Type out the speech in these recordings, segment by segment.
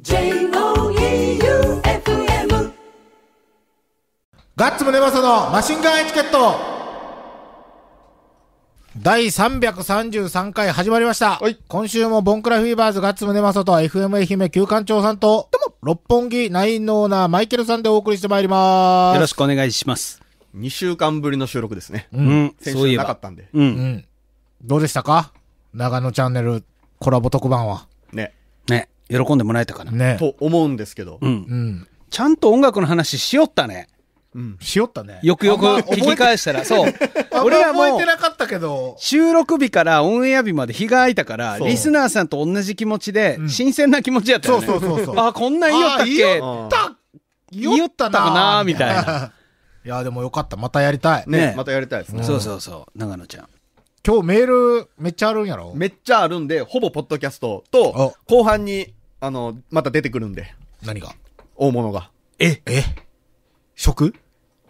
J-O-E-U-F-M ガッツムネマソのマシンガンエチケット第333回始まりました。はい今週もボンクラフィーバーズガッツムネマソと FM 愛媛旧館長さんと、六本木ナインのオーナーマイケルさんでお送りしてまいります。よろしくお願いします。2週間ぶりの収録ですね。うん、先そうい週なかったんで。ううん。ん。どうでしたか長野チャンネルコラボ特番は。ね。ね。喜んでもらえたかな。ね。と思うんですけど。うん。うん。ちゃんと音楽の話しよったね。うん。しよったね。よくよく聞き返したら、そう。俺ら覚えもてなかったけど。収録日からオンエア日まで日が空いたから、リスナーさんと同じ気持ちで、新鮮な気持ちやったそようね。そうそうそう。あ、こんなん言いよったっけあ言いよった言いったかなみたいな。いや、でもよかった。またやりたい。ねねまたやりたいですね。そうそうそう、長野ちゃん。今日メールめっちゃあるんやろめっちゃあるんで、ほぼポッドキャストと後半にあの、また出てくるんで、何が大物が。ええ食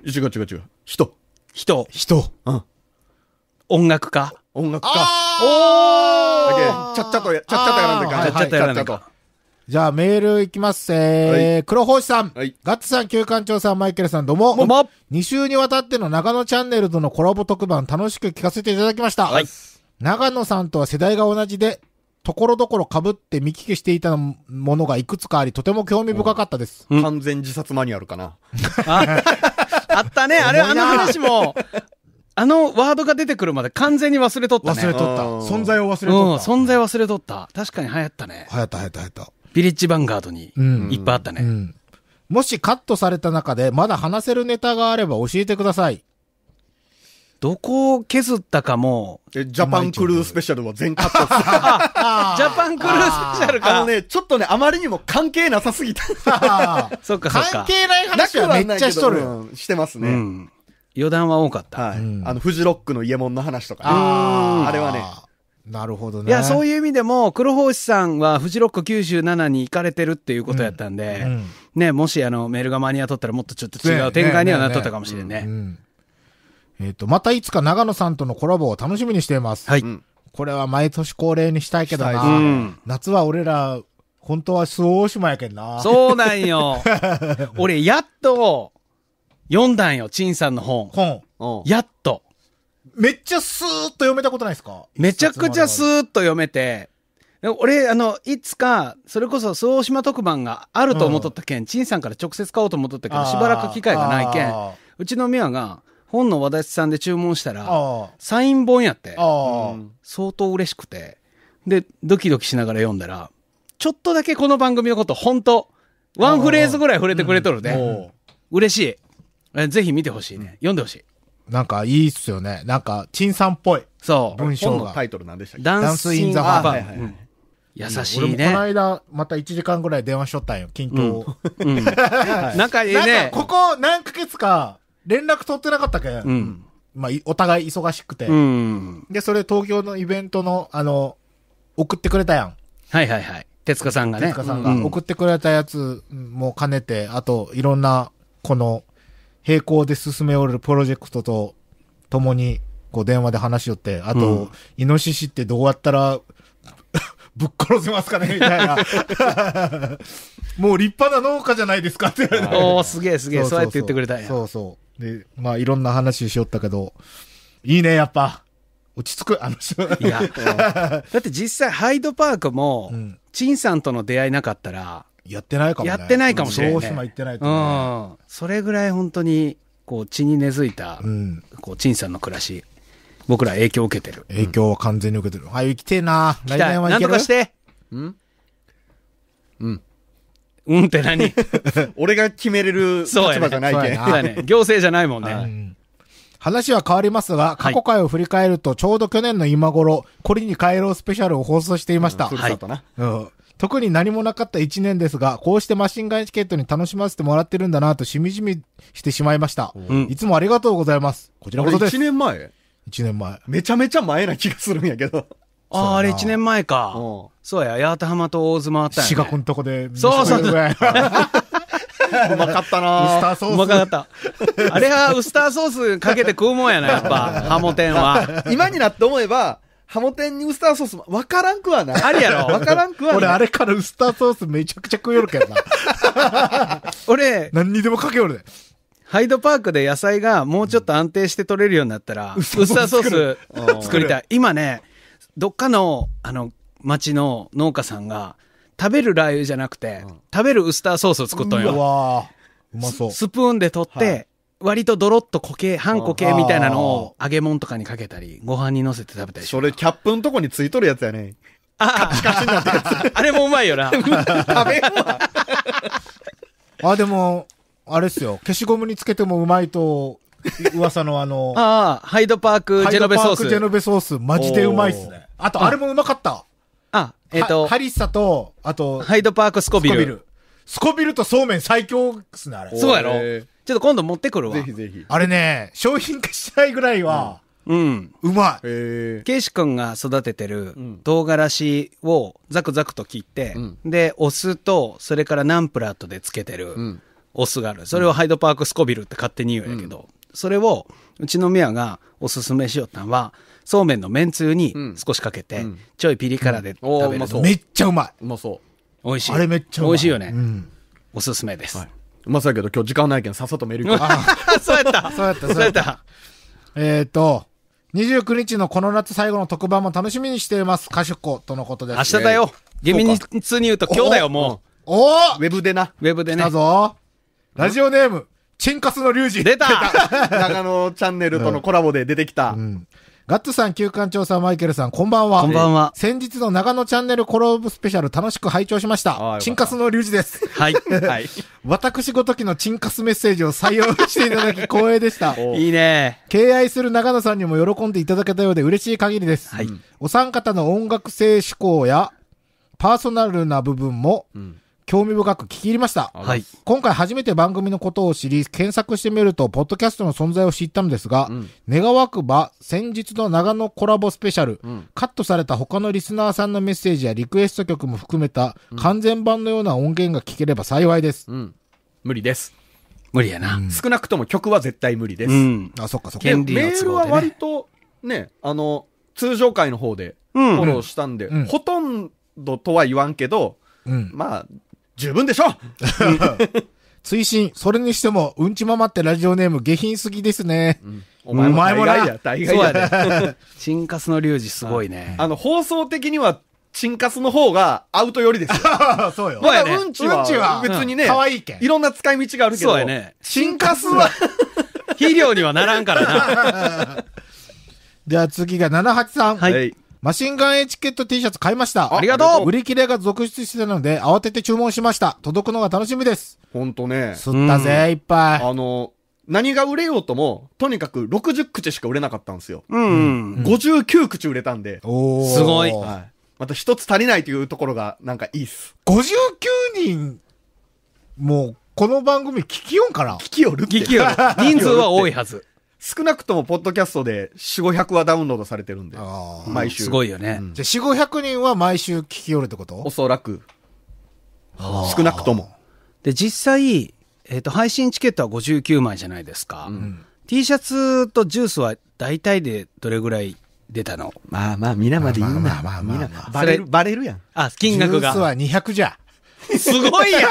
違う違う違う。人。人、人。うん。音楽家。音楽家。おーちゃっちゃとや、ちゃっちゃとやらんでか。ちゃっちゃとやらんでかじゃあメールいきます。えー、黒星さん、はいガッツさん、旧館長さん、マイケルさん、どうも。どうも2週にわたっての長野チャンネルとのコラボ特番楽しく聞かせていただきました。はい。長野さんとは世代が同じで、ところどころ被って見聞きしていたものがいくつかあり、とても興味深かったです。うん、完全自殺マニュアルかな。あったね、あれ、あの話も、あのワードが出てくるまで完全に忘れとったね。忘れとった。存在を忘れとった。うん、存在忘れとった。確かに流行ったね。流行った流行った流行った。ビリッジヴァンガードに、いっぱいあったね。うん、うんもしカットされた中でまだ話せるネタがあれば教えてください。どこを削ったかも。ジャパンクルースペシャルは全カット ジャパンクルースペシャルか。あのね、ちょっとね、あまりにも関係なさすぎた。そっかそっか。関係ない話はめっちゃしとる。してますね。うん余談は多かった。あの、フジロックの家門の話とか、ね。ああ。あれはね。なるほどね。いや、そういう意味でも、黒星さんはフジロック97に行かれてるっていうことやったんで、ね、もしあの、メールが間に合っとったらもっとちょっと違う展開にはなっとったかもしれんねえっ、ー、と、またいつか長野さんとのコラボを楽しみにしています。はい。これは毎年恒例にしたいけどな。夏は俺ら、本当は周防大島やけんな。そうなんよ。俺、やっと、読んだんよ、陳さんの本。本。やっと。めっちゃスーッと読めたことないですかめちゃくちゃスーッと読めて、俺、あの、いつか、それこそ、総島特番があると思っとったけん、陳、うん、さんから直接買おうと思っとったけど、しばらく機会がないけん、うちのミが、本の和田さんで注文したら、サイン本やって、うん、相当嬉しくて、で、ドキドキしながら読んだら、ちょっとだけこの番組のこと、本当ワンフレーズぐらい触れてくれとるで、ね、うん、嬉しい。えぜひ見てほしいね。うん、読んでほしい。なんかいいっすよね。なんか、陳さんっぽい。そう。文章が。タイトルなんでしたっけダンス・イン・ザ・ハーバー。優しいね。俺もこの間、また1時間ぐらい電話しとったんよ、近況を。うんうん、仲いいね。ここ何ヶ月か、連絡取ってなかったけ、うん。まあ、お互い忙しくて。うん、で、それ東京のイベントの、あの、送ってくれたやん。はいはいはい。徹子さんがね。徹子さんが送ってくれたやつも兼ねて、うん、あと、いろんな、この、並行で進めおるプロジェクトと、共に、こう、電話で話しよって、あと、うん、イノシシってどうやったら、ぶっ殺せますかねみたいな。もう立派な農家じゃないですかっておすげえすげえ、そうやって言ってくれたんや。そうそう。で、まあいろんな話しよったけど、いいね、やっぱ。落ち着く、あの人。いや、だって実際ハイドパークも、うん、陳さんとの出会いなかったら、やってないかも、ね、やってないかもしれない、ね。大島行ってないと、ね、うん。それぐらい本当に、こう血に根付いた、うん、こう陳さんの暮らし、僕ら影響を受けてる。影響は完全に受けてる。うん、あ、行きてえな。来年は行きたな何とかして。うんうん。うんって何 俺が決めれる立場じゃないけそうね。ね行政じゃないもんね。話は変わりますが、過去回を振り返ると、ちょうど去年の今頃、これに帰ろうスペシャルを放送していました。うん、はいうん、特に何もなかった1年ですが、こうしてマシンガンチケットに楽しませてもらってるんだなとしみじみしてしまいました。うん、いつもありがとうございます。こちらこそです。1年前 ?1 年前。めちゃめちゃ前な気がするんやけどああ、あれ1年前か。そうや、八幡浜と大津回あったよ、ね。四賀こんとこで。そうそうそう。うまかったなウスターソース。うまかった。あれはウスターソースかけて食うもんやな、やっぱ、ハモテンは。今になって思えば、ハモテンにウスターソース、わからんくはない。ありやろわからんくはない。俺、あれからウスターソースめちゃくちゃ食いよるけどな。俺、何にでもかけよるで。ハイドパークで野菜がもうちょっと安定して取れるようになったら、ウスターソース作りたい。今ね、どっかの、あの、町の農家さんが、食べるラー油じゃなくて、うん食べるウスターソースを作ったんうよ。わうまそう。スプーンで取って、はい割とドロッと固形、半固形みたいなのを揚げ物とかにかけたり、ご飯に乗せて食べたりしそれ、キャップのとこについとるやつやね。ああ、あれもうまいよな。食べ あ、でも、あれっすよ。消しゴムにつけてもうまいと、噂のあの、ああ、ハイドパークジェノベソーハイドパークジェノベソース、マジでうまいっすね。あと、あれもうまかった。あ、えっ、ー、と。ハリッサと、あと、ハイドパークスコビル。スコビル。スコビルとそうめん最強っすね、あれ。そうやろちょっと今度持ってくるわ。ぜひぜひ。あれね、商品化したいぐらいは、うん。うん、うまい。ケイシ君が育ててる唐辛子をザクザクと切って、うん、で、お酢と、それからナンプラーとで漬けてる、お酢がある。それをハイドパークスコビルって勝手に言うんやけど、うん、それを、うちのミがおすすめしよったんは、そうめんのめんつゆに少しかけて、ちょいピリ辛で食べると、めっちゃうまいうまそう美味しいあれめっちゃうまい美味しいよね、おすすめです、はいまうやけど今日時間ないけんさっさとメール行こう。そうやった。そうやった。そうやった。えっと、29日のこの夏最後の特番も楽しみにしています。歌手庫とのことです。明日だよ。厳密に言うと今日だよ、もう。おおウェブでな。ウェブでね。だぞ。ラジオネーム、チンカスのリュウジ。出た長野チャンネルとのコラボで出てきた。うんガッツさん、旧館長さん、マイケルさん、こんばんは。こんばんは。先日の長野チャンネルコラボスペシャル楽しく拝聴しました。チンカスの龍二です。はい。はい。私ごときのチンカスメッセージを採用していただき光栄でした。いいね。敬愛する長野さんにも喜んでいただけたようで嬉しい限りです。はい。お三方の音楽性思考やパーソナルな部分も、うん興味深く聞き入りました。はい。今回初めて番組のことを知り、検索してみると、ポッドキャストの存在を知ったのですが、うん、願わくば、先日の長野コラボスペシャル、うん、カットされた他のリスナーさんのメッセージやリクエスト曲も含めた、完全版のような音源が聞ければ幸いです。うん、無理です。無理やな、うん、少なくとも曲は絶対無理です。うん、あ、そっかそっか。ね、メールは割と、ね、あの、通常回の方でフォローしたんで、うん、ほとんどとは言わんけど、まあ、十分でしょ 追伸、それにしても、うんちママってラジオネーム下品すぎですね。うんお前も大概や、大概や、ね。チンカスのリュウジすごいね。あの、放送的には、チンカスの方がアウト寄りですよ。そうよ。ちは、うんちは、別にね、可愛いけいろんな使い道があるけど、そうやね。チンカスは、肥料にはならんからな。では次が78さん。はい。マシンガンエチケット T シャツ買いました。ありがとう売り切れが続出してたので、慌てて注文しました。届くのが楽しみです。ほんとね。吸ったぜ、いっぱい。あの、何が売れようとも、とにかく60口しか売れなかったんですよ。うん。59口売れたんで。おすごい。はい。また一つ足りないというところが、なんかいいっす。59人、もう、この番組聞きよんから聞きよる聞きよる。人数は多いはず。少なくとも、ポッドキャストで、4、500はダウンロードされてるんで。毎週。すごいよね。じゃあ、4、500人は毎週聞き寄るってことおそらく。少なくとも。で、実際、えっ、と、配信チケットは59枚じゃないですか。T シャツとジュースは大体でどれぐらい出たのまあまあ、皆まで言うまあな。まあまあまあまあ皆バレる、バレるやん。あ、金額ジュースは200じゃ。すごいやん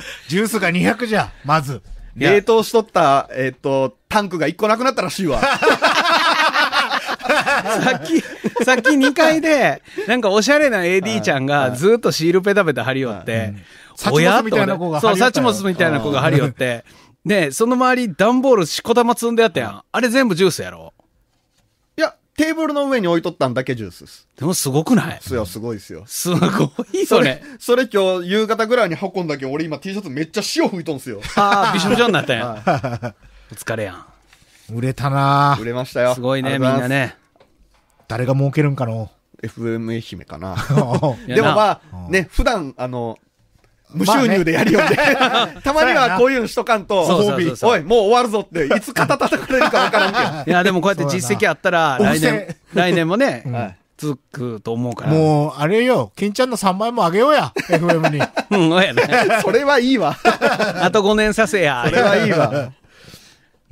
ジュースが200じゃ、まず。冷凍しとった、えっ、と、タンクが一個なくなったらしいわ。さっき、さっき2階で、なんかおしゃれな AD ちゃんがずっとシールペタペタ貼り寄って、親みたいな子がそう、サチモスみたいな子が貼り寄って、で、その周り段ボールしこ玉積んであったやん。あれ全部ジュースやろテーブルの上に置いとったんだけジュースです。でもすごくないうや、すごいですよ。すごいそれ。それ今日夕方ぐらいに運んだけど、俺今 T シャツめっちゃ塩吹いとんすよ。ああ、びしょびしょになったんや。お疲れやん。売れたな売れましたよ。すごいね、みんな。ね。誰が儲けるんかの FM 愛媛かな。でもまあ、ね、普段、あの、無収入でやりよって。たまにはこういうのしとかんと、おい、もう終わるぞって、いつ肩叩かれるかわからんけいや、でもこうやって実績あったら、来年、来年もね、続つくと思うから。もう、あれよ、金ちゃんの3倍もあげようや、FM に。うん、おやね。それはいいわ。あと5年させや。それはいいわ。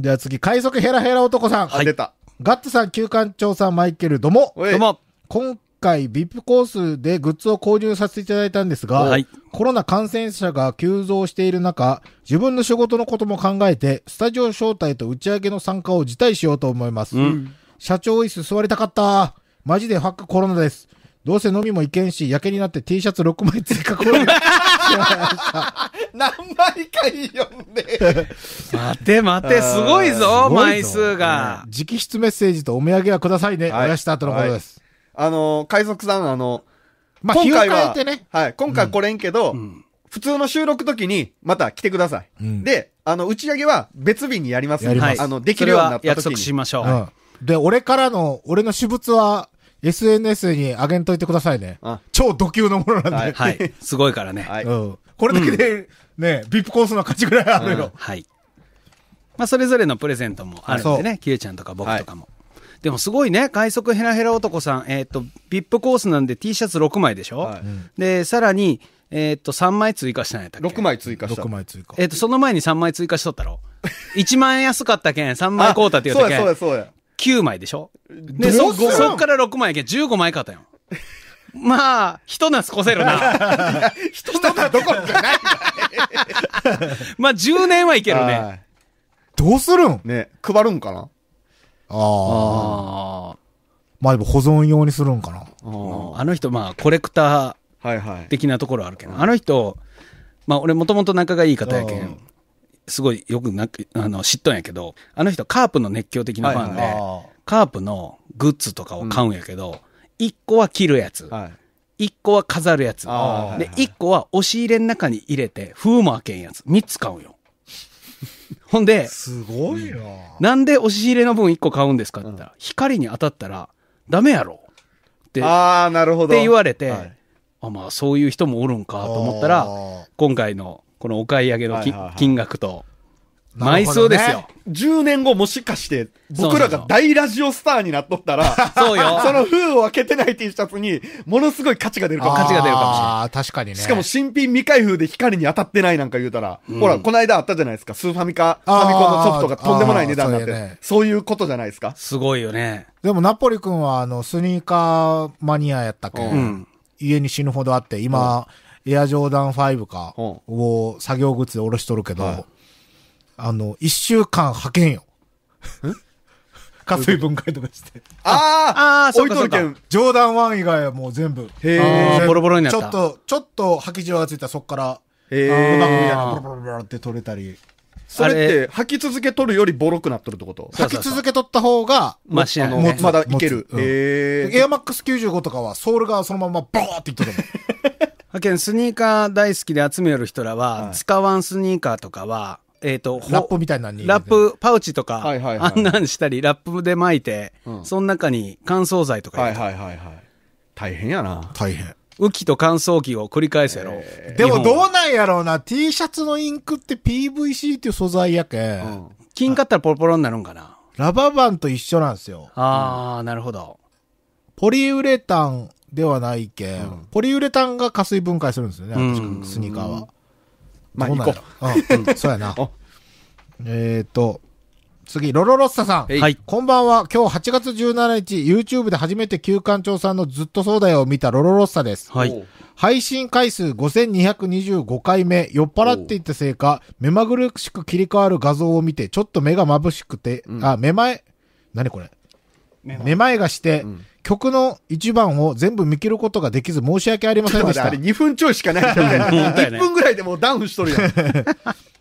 じゃあ次、快速ヘラヘラ男さん。出た。ガッツさん、旧館長さん、マイケル、ども。ども。今回 VIP コースでグッズを購入させていただいたんですが、はい、コロナ感染者が急増している中、自分の仕事のことも考えて、スタジオ招待と打ち上げの参加を辞退しようと思います。うん、社長椅子座りたかった。マジでファックコロナです。どうせ飲みもいけんし、やけになって T シャツ6枚追加購入。何枚か読んで。待て待て、すごいぞ、枚数が。直筆メッセージとお土産はくださいね。はい、おやした後のことです。あの、海賊さん、あの、まあ、今回は、ね、はい、今回来れんけど、うん、普通の収録時にまた来てください。うん、で、あの、打ち上げは別日にやりますやりあの、できるようになった時に。約束しましょう、はい、で、俺からの、俺の私物は、SNS に上げんといてくださいね。超ド級のものなんで。はい、はい。すごいからね。はい。うん。これだけで、ね、うん、プコースの価値ぐらいあるよ。はい。まあ、それぞれのプレゼントもあるんでね、キュちゃんとか僕とかも。でもすごいね、快速ヘラヘラ男さん、えっ、ー、と、ビップコースなんで T シャツ6枚でしょ、はい、で、さらに、えっ、ー、と、3枚追加したんやったっけ ?6 枚追加した。6枚追加。えっ、ー、と、その前に3枚追加しとったろ1 万円安かったけん、3枚買うたって言ったけん。そうや、そうや、そうや。9枚でしょで、そ、そっから6枚やけん、15枚買ったよ。まあ、人なすこせるな。人なすどころじゃない まあ、10年はいけるね。どうするんね、配るんかなああ。まあでも保存用にするんかな。あの人、まあ、コレクター的なところあるけど、あの人、まあ俺もともと仲がいい方やけん、すごいよくなく、あの、知っとんやけど、あの人カープの熱狂的なファンで、カープのグッズとかを買うんやけど、一、個は切るやつ。はい一個は飾るやつ。で、一個は押し入れの中に入れて、封も開けんやつ。三つ買うよ。ほんで、すごいな、なんで押し入れの分1個買うんですかって言ったら、うん、光に当たったら、ダメやろ。って、ああ、なるほど。って言われて、はい、あ、まあそういう人もおるんかと思ったら、今回のこのお買い上げの、はいはいはい、金額と、埋葬ですよ。10年後もしかして、僕らが大ラジオスターになっとったら、そうよ。その封を開けてない T シャツに、ものすごい価値が出るかも価値が出るかもしれない。ああ、確かにね。しかも新品未開封で光に当たってないなんか言うたら、うん、ほら、この間あったじゃないですか、スーファミか、ファミコンのソフトがとんでもない値段になって、そうね、そういうことじゃないですか。すごいよね。でも、ナポリ君は、あの、スニーカーマニアやったけ、うん、家に死ぬほどあって、今、うん、エアジョーダン5か、を作業靴で下ろしとるけど、はいあの、一週間派遣よ。加水分解とかして。ああああ、そうかうか。冗談ワン以外はもう全部。へえ。ボロボロになった。ちょっと、ちょっと吐きじわがついたらそっから、へえ。うまくみたいなボロボロボロって取れたり。それって、吐き続け取るよりボロくなっとるってこと吐き続け取った方が、ましあの、まだいける。へえ。エアマックス95とかはソールがそのままボーっていっとるはけん、スニーカー大好きで集めよる人らは、使わんスニーカーとかは、えっ、ー、と、ラップみたいなのに。ラップ、パウチとか、はいはいはい、あんなんしたり、ラップで巻いて、うん、その中に乾燥剤とか入れて。はいはいはいはい。大変やな。大変。雨季と乾燥機を繰り返すやろ。えー、でもどうなんやろうな。T シャツのインクって PVC っていう素材やけ。うん。金買ったらポロポロになるんかな。ラバーバンと一緒なんですよ。ああ、うん、なるほど。ポリウレタンではないけ、うん、ポリウレタンが加水分解するんですよね、かにスニーカーは。まあ、行こう。うん、そうやな。えっと、次、ロロロッサさん。はい。こんばんは。今日8月17日、YouTube で初めて旧館長さんのずっとそうだよを見たロロロッサです。はい。配信回数5225回目、酔っ払っていったせいか、目まぐるしく切り替わる画像を見て、ちょっと目が眩しくて、うん、あ、めま何これめまいがして、うん、曲の一番を全部見切ることができず申し訳ありませんでした。あれ2分ちょいしかないじゃな1分ぐらいでもうダウンしとるやん。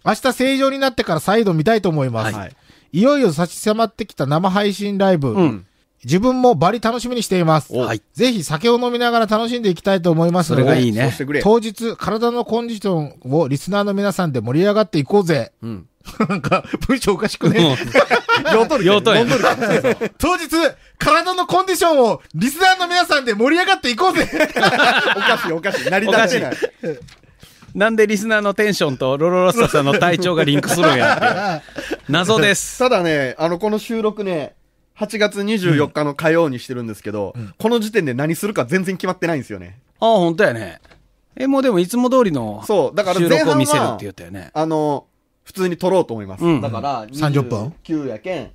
明日正常になってから再度見たいと思います。はい、いよいよ差し迫ってきた生配信ライブ。うん自分もバリ楽しみにしています。ぜひ酒を飲みながら楽しんでいきたいと思いますそれがいいね。当日、体のコンディションをリスナーの皆さんで盛り上がっていこうぜ。うん、なんか、文章おかしくね。用途る。用途る。当日、体のコンディションをリスナーの皆さんで盛り上がっていこうぜ。おかしい、おかしい。成り立てない。なんでリスナーのテンションとロロロッサさんの体調がリンクするんや謎です。ただね、あの、この収録ね、8月24日の火曜にしてるんですけど、うん、この時点で何するか全然決まってないんですよね。ああ、本当やね。え、もうでもいつも通りの収録を見せるって言ったよね。あの、普通に取ろうと思います。うん、だから、30分 ?9 やけん、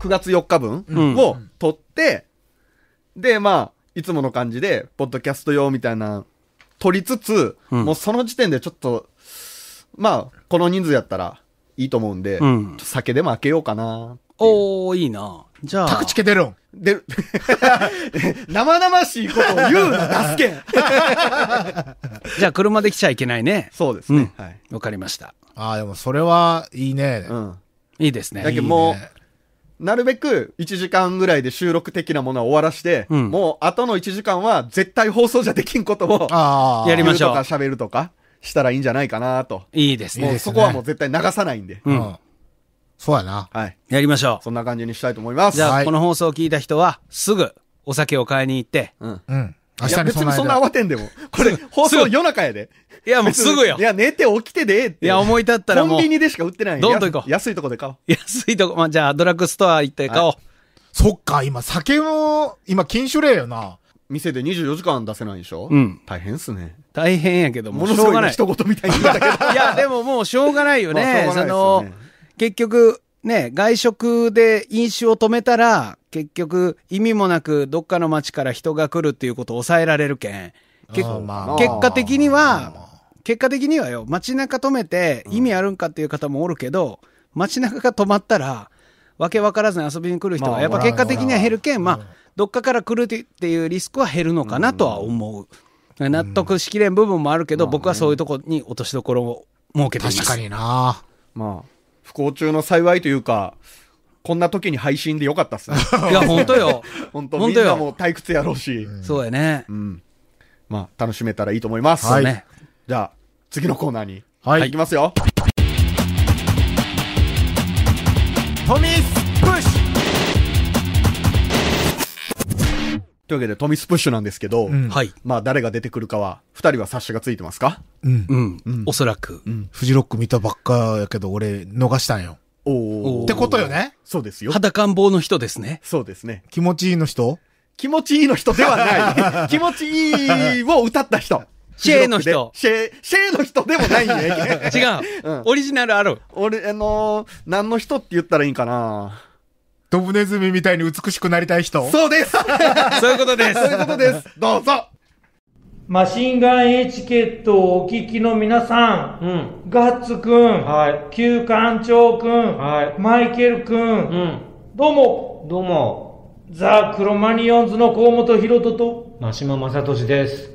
9月4日分を取って、うん、で、まあ、いつもの感じで、ポッドキャスト用みたいな、取りつつ、うん、もうその時点でちょっと、まあ、この人数やったらいいと思うんで、酒でも開けようかなおおいいな。じゃあ。宅地家出るん。出る。生々しいことを言うな、助けん。じゃあ、車で来ちゃいけないね。そうですね。わ、うん、はい、かりました。ああ、でもそれはいいね。うん。いいですね。だけどもうなるべく1時間ぐらいで収録的なものは終わらして、うんもう後の1時間は絶対放送じゃできんことを、ああ。やりましょうとか喋るとかしたらいいんじゃないかなと。いいですね。もうそこはもう絶対流さないんで。うんそうやな。はい。やりましょう。そんな感じにしたいと思います。じゃあ、この放送を聞いた人は、すぐお酒を買いに行って、うん。うん。明日に備えいや別にそんな慌てんでも。これ、放送夜中やで。いや、もうすぐよ。いや、寝て起きてでええって。いや、思い立ったらもう。コンビニでしか売ってないどんどん行こう。安いとこで買おう。安いとこ、まあ、じゃあ、ドラッグストア行って買おう。そっか、今、酒も、今、禁酒令よな。店で24時間出せないでしょうん。大変っすね。大変やけども、うしょうがない一言みたいに言ったけど。いや、でももうしょうがないよね。あ、よねその、結局、ね、外食で飲酒を止めたら、結局意味もなくどっかの町から人が来るっていうことを抑えられるけん結,、まあ、結果的には結果的にはよ街中止めて意味あるんかっていう方もおるけど、うん、街中が止まったらわけわからずに遊びに来る人はやっぱ結果的には減るけん、まあ、どっかから来るっていうリスクは減るのかなとは思う、うん、納得しきれん部分もあるけど、うん、僕はそういうとこに落としどころを設けています確かになまあ不幸中の幸いというかこんな時に配信でよかったっすね。いや、本当よ。本当みんなも退屈やろうし。そうやね。うん。まあ、楽しめたらいいと思います。はい。じゃあ、次のコーナーに。はい。いきますよ。トミスプッシュというわけで、トミスプッシュなんですけど、はい。まあ、誰が出てくるかは、二人は察しがついてますかうん。うん。おそらく。うん。フジロック見たばっかやけど、俺、逃したんよ。おってことよねそうですよ。肌感坊の人ですね。そうですね。気持ちいいの人気持ちいいの人ではない。気持ちいいを歌った人。シェーの人。シェー、シェーの人でもないね。違う、オリジナルある。俺、あの何の人って言ったらいいかな。ドブネズミみたいに美しくなりたい人そうですそういうことです そういうことですどうぞマシンガンエチケットをお聞きの皆さん、うん、ガッツくん、はい。旧館長くん、はい。マイケルくうん、どうも、どうも、ザ・クロマニオンズの河本ロ人と、真島正俊です。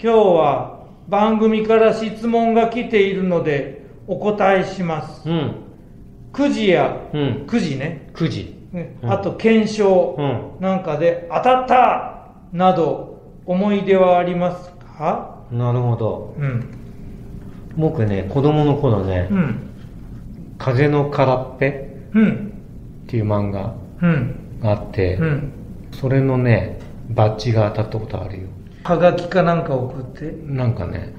今日は番組から質問が来ているので、お答えします。うん。9時や、うん。く時ね、9時。ねあと検証うん。なんかで当たったなど、思い出はありますかなるほど、うん、僕ね子供の頃ね「うん、風の空っぺ」っていう漫画があって、うん、それのねバッジが当たったことあるよはがきかなんか送ってなんかね、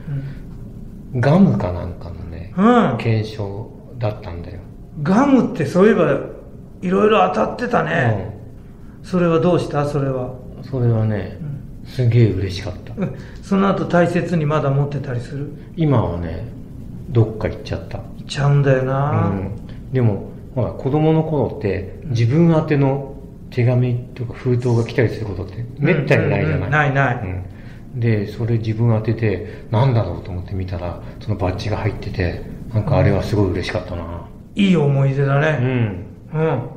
ガムかなんかのね、検証だったんだよガムってそういえばいろいろ当たってたね、それはどうしたそれはそれはね、うんすげえ嬉しかった、その後大切にまだ持ってたりする今はねどっか行っちゃった行っちゃうんだよな、うん、でもほら子供の頃って自分宛ての手紙とか封筒が来たりすることってめったにないじゃない、うんうん、ないない、うん、でそれ自分当ててなんだろうと思って見たらそのバッジが入っててなんかあれはすごい嬉しかったな、いい思い出だねうん、うん、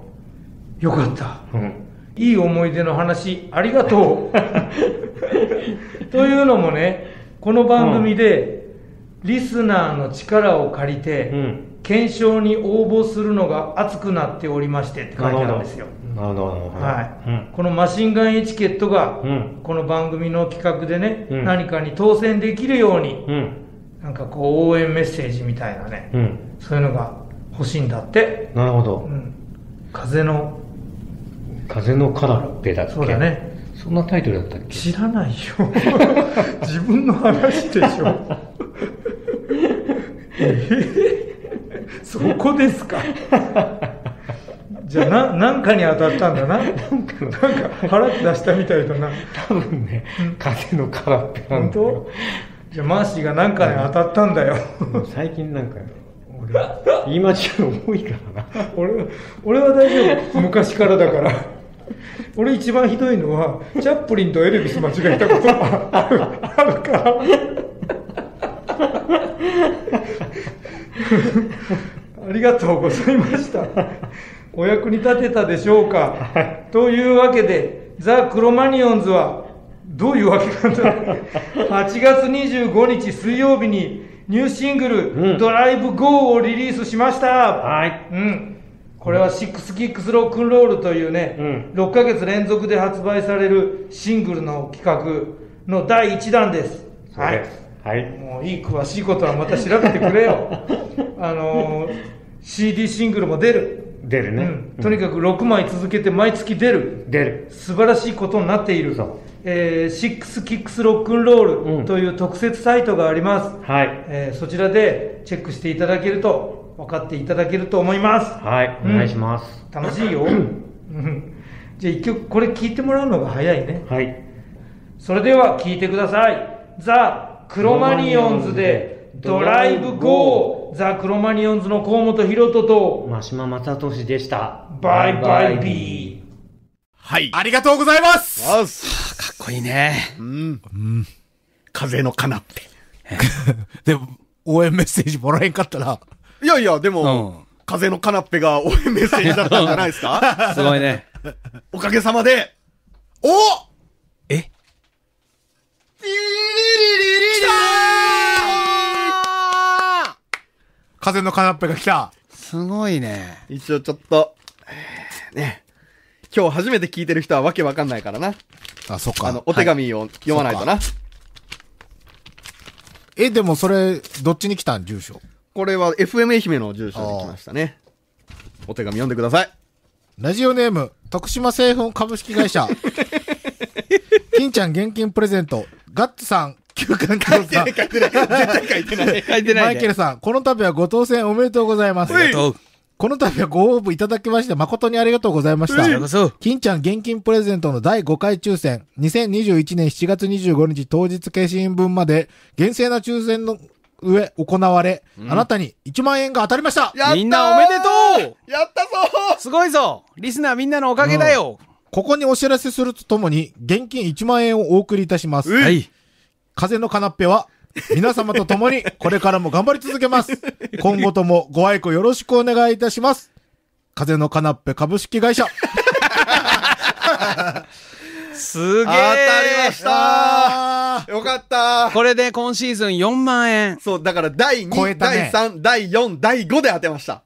よかった、うんいい思い出の話ありがとう というのもねこの番組で、リスナーの力を借りて、検証に応募するのが熱くなっておりましてって書いてあるんですよなるほどはい、このマシンガンエチケットが、この番組の企画でね、何かに当選できるように、なんかこう応援メッセージみたいなね、そういうのが欲しいんだってなるほど、風の風のカラペだっけそうだね。そんなタイトルだったっけ知らないよ。自分の話でしょ。えー、そこですか。じゃあな、なんかに当たったんだな。なんか、なんか腹出したみたいだな。多分ね、風のカラベなんだよ。じゃあマーシーがなんかに当たったんだよ。最近なんか、俺、言い間違い多いからな。俺は、俺は大丈夫。昔からだから。俺 一番ひどいのはチャップリンとエルビス間違えたことがあるあるからありがとうございましたお役に立てたでしょうか、というわけでザ・クロマニオンズはどういうわけなんだろう8月25日水曜日にニューシングル「うん、ドライブゴーをリリースしました、はいうんこれはシックスキックスロックンロールというね、うん、6ヶ月連続で発売されるシングルの企画の第1弾です。はい。はい。もういい詳しいことはまた調べてくれよ。あの CD シングルも出る。出るね、うん、とにかく6枚続けて毎月出る。出る。素晴らしいことになっている。そえー、シックスキックスロックンロールという特設サイトがあります。うん、はい。えー、そちらでチェックしていただけると分かっていただけると思いますはいお願いします、うん、楽しいよ じゃあ一曲これ聞いてもらうのが早いねはいそれでは聞いてくださいザ・クロマニオンズでドライブ GO! ザ・クロマニオンズの河本博人と、真島正俊でした。バイバイビー。はい。ありがとうございますはあ、かっこいいね。うん。うん。風のかなって。でも、応援メッセージもらえんかったら、いやいや、でも、うん、風のカナッペが応援メッセージだったんじゃないですか すごいね。おかげさまで、おえピリリリリリ風のカナッペが来た。すごいね。一応ちょっと、ね。今日初めて聞いてる人はわけわかんないからな。あ、そっか。あの、お手紙を読まないとな。はい、え、でもそれ、どっちに来たん住所。これは FM 愛媛の住所できましたね。お手紙読んでください。ラジオネーム、徳島製粉株式会社。金ちゃん現金プレゼント。ガッツさん、休館書いてない、書いてない。絶対書いてない。いてない。マイケルさん、この度はご当選おめでとうございます。ありがとう。この度はご応募いただきまして誠にありがとうございました。金ちゃん現金プレゼントの第5回抽選、2021年7月25日当日消印分まで、厳正な抽選の上行われ、うん、あなたに1万円が当たりましたみんなおめでとうやったぞすごいぞリスナーみんなのおかげだよ、うん、ここにお知らせするとともに、現金1万円をお送りいたします。はい。風のカナッペは、皆様とともにこれからも頑張り続けます。今後ともご愛顧よろしくお願いいたします。風のカナッペ株式会社。すげえ当たりましたよかったこれで今シーズン4万円。そう、だから第2、ね、第3、第4、第5で当てました。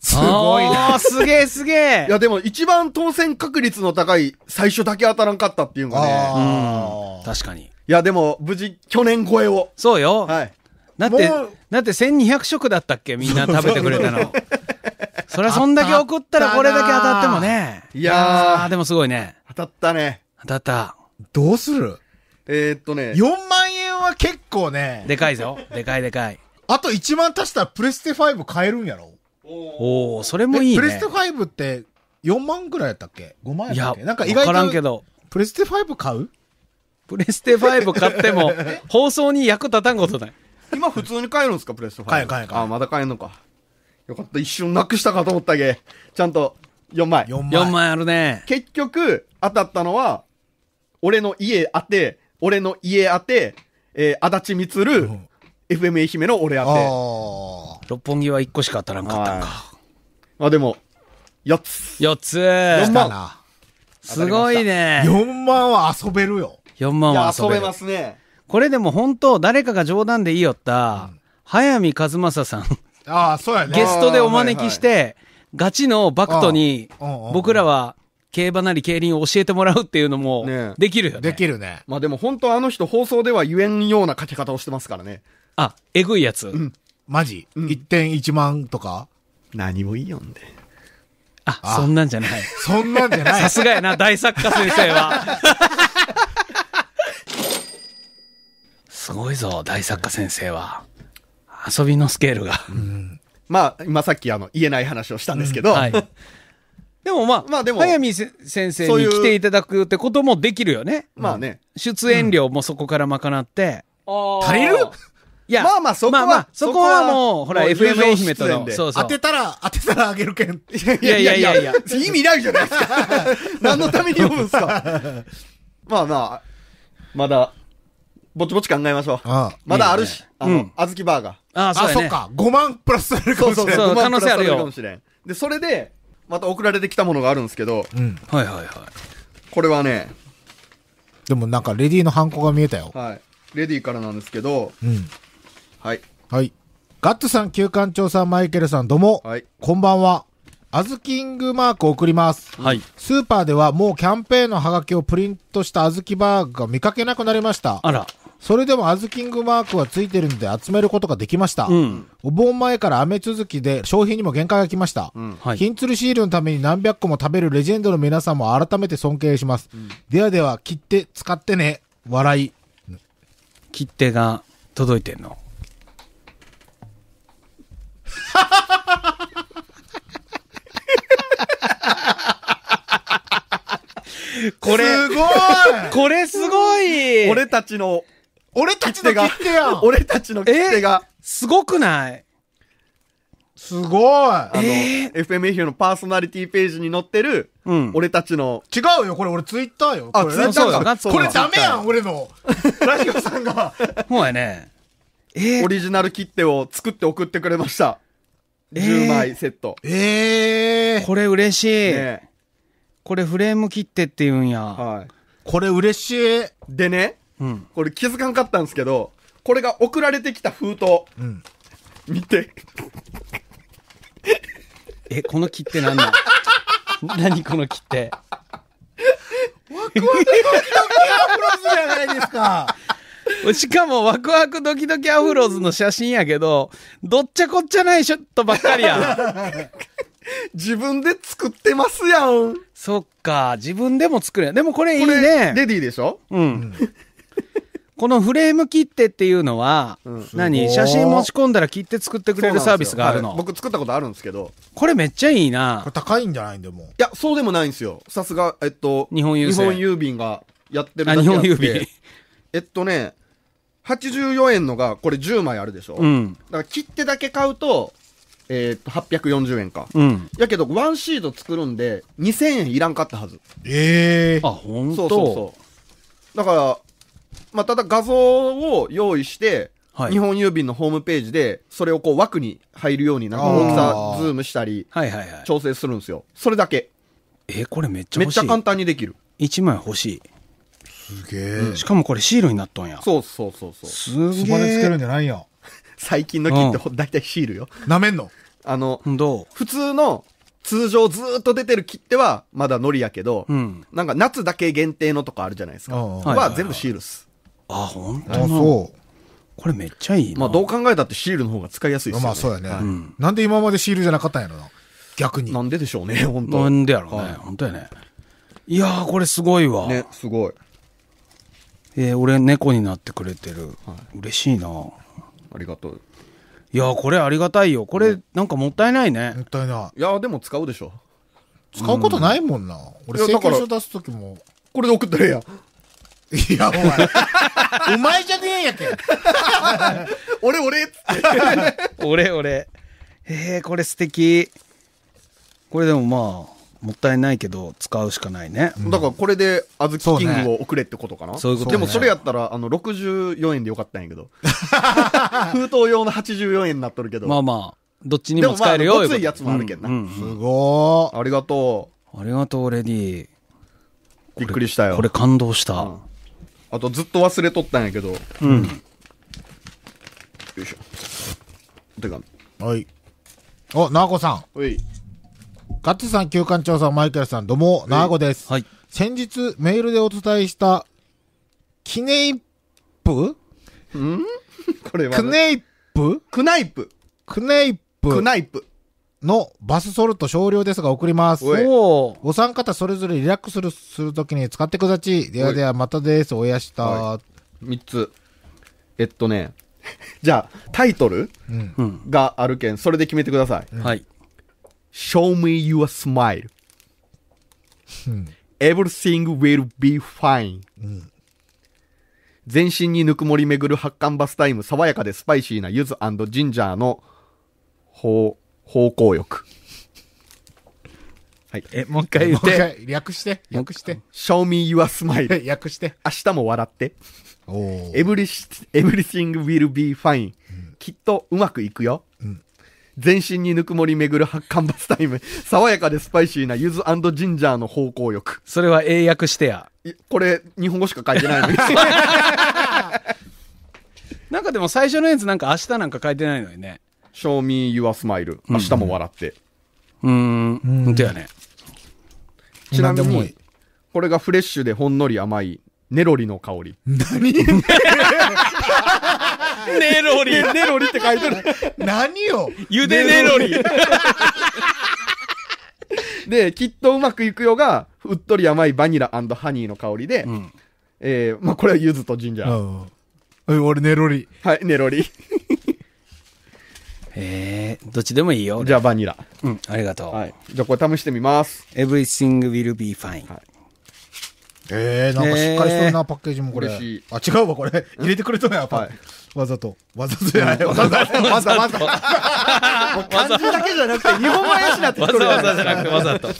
すごいな。すげえすげえ。いや、でも一番当選確率の高い最初だけ当たらんかったっていうのがね。うん、確かに。いや、でも、無事、去年超えを。そうよ。はい。だって、だって1200食だったっけみんな食べてくれたの。そりゃそんだけ送ったらこれだけ当たってもね。いやー。でもすごいね。当たったね。当たった。どうするえー、っとね、?4 万円は結構ね、でかいぞ。でかいでかい。あと1万足したらプレステ5買えるんやろおおそれもいいね。プレステ5って4万ぐらいやったっけ ?5 万いやったっけなんか意わからんけ外と、ど。プレステ5買うプレステ5買っても、放送に役立たんことない。今普通に買えるんですか、プレステ5。買え買え買えあ、まだ買えんのか。よかった、一瞬なくしたかと思ったけ。ちゃんと、4枚。?4 万。4万あるね。結局、当たったのは、俺の家あて、俺の家あて、えー、足立みつる、FM 愛媛の俺あて。六本木は1個しか当たらんかったんか。まあでも、4つ。四つ。4万。すごいね。4万は遊べるよ。4万は遊べ遊べますね。これでも本当、誰かが冗談で言いよった、うん、早見和正さん。ああ、そうやね。ゲストでお招きして、はいはい、ガチのバクトに、僕らは競馬なり競輪を教えてもらうっていうのも、できるよね。できるね。まあでも本当あの人放送では言えんような書き方をしてますからね。あ、えぐいやつ。うん。マジ、うん、?1.1 万とか何もいいよんで。あ、あそんなんじゃない。そんなんじゃない。さすがやな、大作家先生は。すごいぞ、大作家先生は。遊びのスケールが。うん、まあ、今さっきあの、言えない話をしたんですけど、うんはい でもまあ、まあでも、早見先生に来ていただくってこともできるよね。まあね。出演料もそこから賄って。うん、足りるいや、まあまあそこは、まあまあ、そこはもう、ほら、FM 愛姫との、そうそう。当てたら、当てたらあげるけん。いやいやいやいや。意味ないじゃないですか。何のために読むんですか。まあまあ、まだ、ぼちぼち考えましょう。ああまだあるし、いいね、あの、うん、あずきバーガー。ああ、そう、ね、あ、そっか。5万プラスされるかもしれん。そうそうそう、可能性あるよ。で、それで、また送られてきたものがあるんですけど、うん。はいはいはい。これはね、でもなんかレディーのハンコが見えたよ。はい、レディーからなんですけど、うん。はい、はい。ガッツさん、旧館長さん、マイケルさん、どうも。はい、こんばんは。アズキングマーク送ります。はい。スーパーではもうキャンペーンのハガキをプリントした小豆バーグが見かけなくなりました。あら。それでもアズキングマークはついてるんで集めることができました。うん、お盆前から雨続きで消費にも限界が来ました。うんはい、ツ鶴シールのために何百個も食べるレジェンドの皆さんも改めて尊敬します。うん、ではでは、切って使ってね。笑い。切手が届いてんの。これ、すごいこれすごい俺たちの俺たちの切手やん。俺たちの切手が。すごくないすごい。あの、えー、FM 愛媛のパーソナリティページに載ってる、うん、俺たちの。違うよ、これ俺ツイッターよ。あ、ツイッターか。これダメやん、俺の。ラジオさんが。ほうやね。えー、オリジナル切手を作って送ってくれました。えー、10枚セット。ええー、これ嬉しい、ね、これフレーム切手って言うんや。はい。これ嬉しい。でね。これ気づかんかったんですけど、これが送られてきた封筒。うん、見て。え、この木って何の何この木って。ワクワクドキドキアフローズじゃないですか。しかも、ワクワクドキドキアフローズの写真やけど、どっちゃこっちゃないショットばっかりや。自分で作ってますやん。そっか、自分でも作れん。でもこれいいね。レディーでしょうん。このフレーム切手っていうのは、うん何写真持ち込んだら切手作ってくれるサービスがあるの。僕作ったことあるんですけど。これめっちゃいいこなれ。高いんじゃないんでもいや、そうでもないんですよ。さすが、えっと、日本郵日本郵便がやってるだあ、日本郵便 えっとね、84円のが、これ10枚あるでしょうん。だから切手だけ買うと、えーっと、840円か。うん。やけど、ワンシード作るんで、2000円いらんかったはず。ええあ、ほんとそうそうそう。だから、まあ、ただ画像を用意して、はい、日本郵便のホームページで、それをこう枠に入るように、なんか大きさ、ズームしたり、はいはいはい、調整するんですよ。それだけ。えー、これめっちゃめっちゃ簡単にできる。1枚欲しい。すげえ、しかもこれシールになっとんや。そうそうそうそう。すげえ。素つけるんじゃないや。最近の木って、うん、大体シールよ。なめんのあの、どう普通の通常ずっと出てる切手はまだノリやけど、うん、なんか夏だけ限定のとかあるじゃないですか。は全部シールっす。あ本当そうこれめっちゃいいまあどう考えたってシールの方が使いやすいですよね。まあそうやね、はいなんで今までシールじゃなかったんやろな逆になんででしょうね、本当なんでやろうね、はい本当やねいやーこれすごいわ、ね、すごい。えー俺猫になってくれてる、嬉しいなありがとう。いやーこれありがたいよこれなんかもったいないねもったいないいや、でも使うでしょ。使うことないもんな、俺最初請求書出す時もこれで送ったらええやん。いや、お前。お前じゃねえやけん。俺、俺っつって。俺、俺。へえ、これ素敵。これでもまあ、もったいないけど、使うしかないね。だからこれで、あずきキングを送れってことかなそう、いうこと、でもそれやったら、あの、64円でよかったんやけど。封筒用の84円になっとるけど。まあまあ、どっちにも使えるよ。でもついやつもあるけんな。うんすごー。ありがとう。ありがとう、レディー。びっくりしたよ。これ感動した。うんあとずっと忘れとったんやけど。うん。よいしょ。おか。はい。お、なあこさん。はい。ガッツさん、休館長さん、マイケルさん、どうも、なあこです。はい。先日、メールでお伝えした、記念プん これは、ね。クネイプクナイプ。クネイプ。クナイプ。のバスソルト少量ですが送ります。おお三方それぞれリラックスするするときに使ってくだち。ではではまたです。おやした。三、つ。えっとね、じゃあ、タイトル、うん、があるけん、それで決めてください。うん、はい。Show me your smile.、うん、Everything will be fine.、うん全身にぬくもり巡る発汗バスタイム爽やかでスパイシーなゆずジンジャーのほう方向欲。はい。え、もう一回言っもう一て。回略して、略して。Show me your smile. 略して。明日も笑って。Every- t h i n g will be fine. きっとうまくいくよ。全身にぬくもり巡る発汗バスタイム。爽やかでスパイシーな柚子ジンジャーの方向欲。それは英訳してや。これ、日本語しか書いてないのに。なんかでも最初のやつなんか明日なんか書いてないのにね。m 味 Your Smile。明日も笑って。うん、うんだよね。ちなみに、これがフレッシュでほんのり甘い、ネロリの香り。何ネロリ。ネロリって書いてる。何よ。ゆでネロリ。で、きっとうまくいくよが、うっとり甘いバニラハニーの香りで、えー、まあ、これはゆずとジンジャー俺、ネロリ。はい、ネロリ。えー、どっちでもいいよ。じゃあバニラ。うん、ありがとう。はい、じゃあこれ試してみます。Everything will be fine.、はい、えー、なんかしっかりしてるな、パッケージもこれ。あ、違うわ、これ。入れてくれたのやっぱ。はいわざと。わざとじゃない。わざと。わざと。わ 漢字だけじゃなくて、日本語やしなってわざわざじゃなくて、わざと。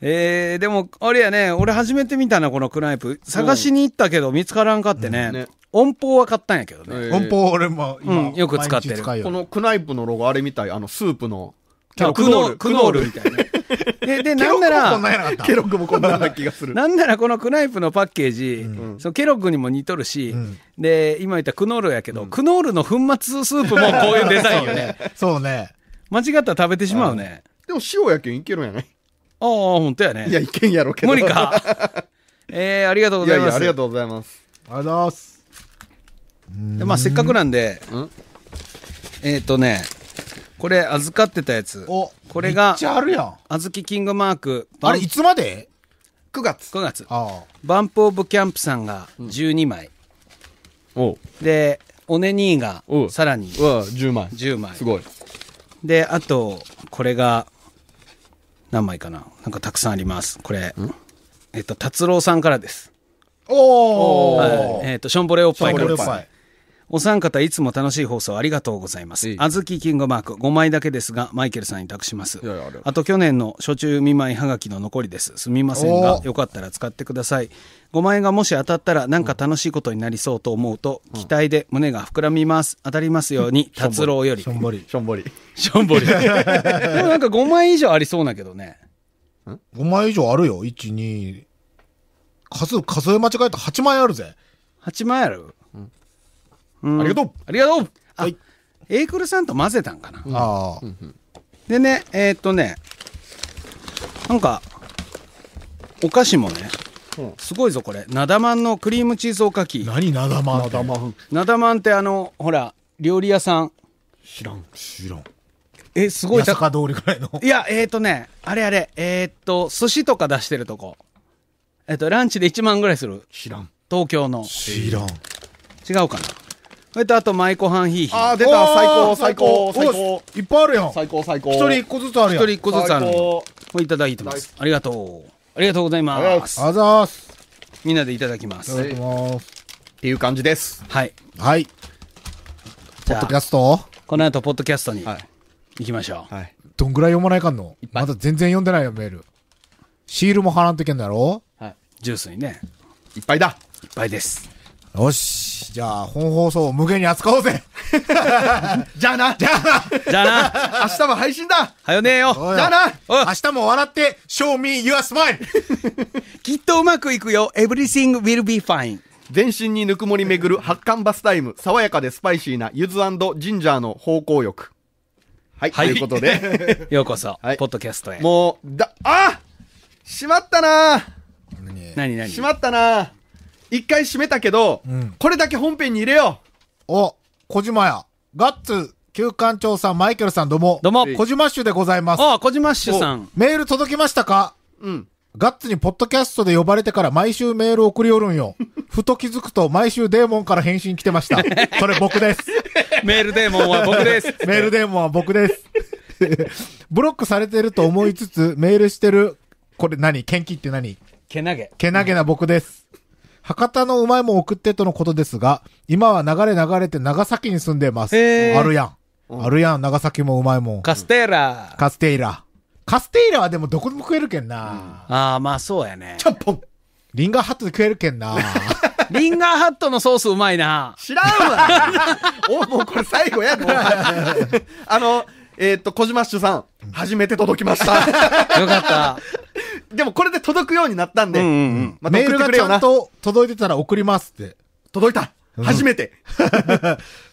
えー、でも、あれやね、俺初めて見たな、このクライプ。探しに行ったけど、見つからんかってね。音符は買ったんやけどね。音符俺も今、うんよく使ってるこのクナイプのロゴあれみたい、あの、スープの、キャクノール、クノールみたいなね。で、なんなら、ケロックもこんなような気がする。なんならこのクナイプのパッケージ、そケロッグにも似とるし、で、今言ったクノールやけど、クノールの粉末スープもこういうデザインよね。そうね。間違ったら食べてしまうね。でも塩やけんいけるんやないああ、ほんとやね。いや、いけんやろけど。無理。か。えー、ありがとうごいざす。いいます。や、ありがとうございます。ありがとうございます。まあせっかくなんで、えっ、ー、とね、これ預かってたやつ。おこれが、あるやん。あずきキングマーク。あれ、いつまで ?9 月。九月。バンプオブキャンプさんが12枚。うん、で、オネニーがさらに10枚。10枚。すごい。で、あと、これが、何枚かななんかたくさんあります。これ、えっ、ー、と、達郎さんからです。おお、はい、えっ、ー、と、ションボレおっぱいからです。お三方いつも楽しい放送ありがとうございます。あずきキングマーク5枚だけですが、マイケルさんに託します。いやいやああと去年の初中見舞いはがきの残りです。すみませんが、よかったら使ってください。5万円がもし当たったら何か楽しいことになりそうと思うと、期待で胸が膨らみます。当たりますように、達郎より。しょんぼり。しょんぼり。しょんぼり。でもなんか5万円以上ありそうだけどね。5万円以上あるよ。1、2、数、数え間違えた8万円あるぜ。8万円あるうんありがとうありがとうあ、はいエイクルさんと混ぜたんかな。ああ。でね、えーっとね、なんか、お菓子もね、すごいぞこれ。なだまんのクリームチーズおかき。何なだまんってまんなだまんってあの、ほら、料理屋さん。知らん。知らん。え、すごい坂通りぐらいの。いや、えー、とね、あれあれ、えー、っと、寿司とか出してるとこ。えっ、と、ランチで1万ぐらいする。知らん。東京の。知らん。違うかな。それとあとマイコハンヒーヒーああ出た最高最高最高いっぱいあるやん最高最高一人一個ずつあるやん一人一個ずつあるこれいただいてますありがとうありがとうございますありがとうございますみんなでいただきますいただきますっていう感じですはいはいポッドキャストこの後ポッドキャストに行きましょう、はい、どんぐらい読まないかんのまだ全然読んでないよメールシールも貼らんといけんだろはいジュースにねいっぱいだいっぱいですよしじゃあ、本放送を無限に扱おうぜ じゃあなじゃあなじゃあな明日も配信だはよねえよじゃあな明日も笑って、show me your smile! きっとうまくいくよ !Everything will be fine! 全身にぬくもり巡る発汗バスタイム、爽やかでスパイシーなゆずジンジャーの方向浴。はい、はい、ということで。ようこそ、はい、ポッドキャストへ。もう、だ、あしまったな何何しまったな一回閉めたけど、うん、これだけ本編に入れよう。お、小島や。ガッツ、旧館長さん、マイケルさん、どうも。どうも。小島ッシュでございます。あ、小島ッシュさん。メール届きましたかうん。ガッツにポッドキャストで呼ばれてから毎週メール送りおるんよ。ふと気づくと毎週デーモンから返信来てました。それ僕です。メールデーモンは僕です。メールデーモンは僕です。ブロックされてると思いつつ、メールしてる、これ何献金って何けなげ。けなげな僕です。博多のうまいも送ってとのことですが、今は流れ流れて長崎に住んでます。えあるやん。あるやん、長崎もうまいもん。カステーラ。カステイラ。カステイラはでもどこでも食えるけんな。ああ、まあそうやね。ちゃんぽん。リンガーハットで食えるけんな。リンガーハットのソースうまいな。知らんわ。お、もうこれ最後やから。あの、えー、っと、小島シュさん、初めて届きました。よかった。でもこれで届くようになったんで、うんうんうん、まメールがちゃんと届いてたら送りますって。届いた、初めて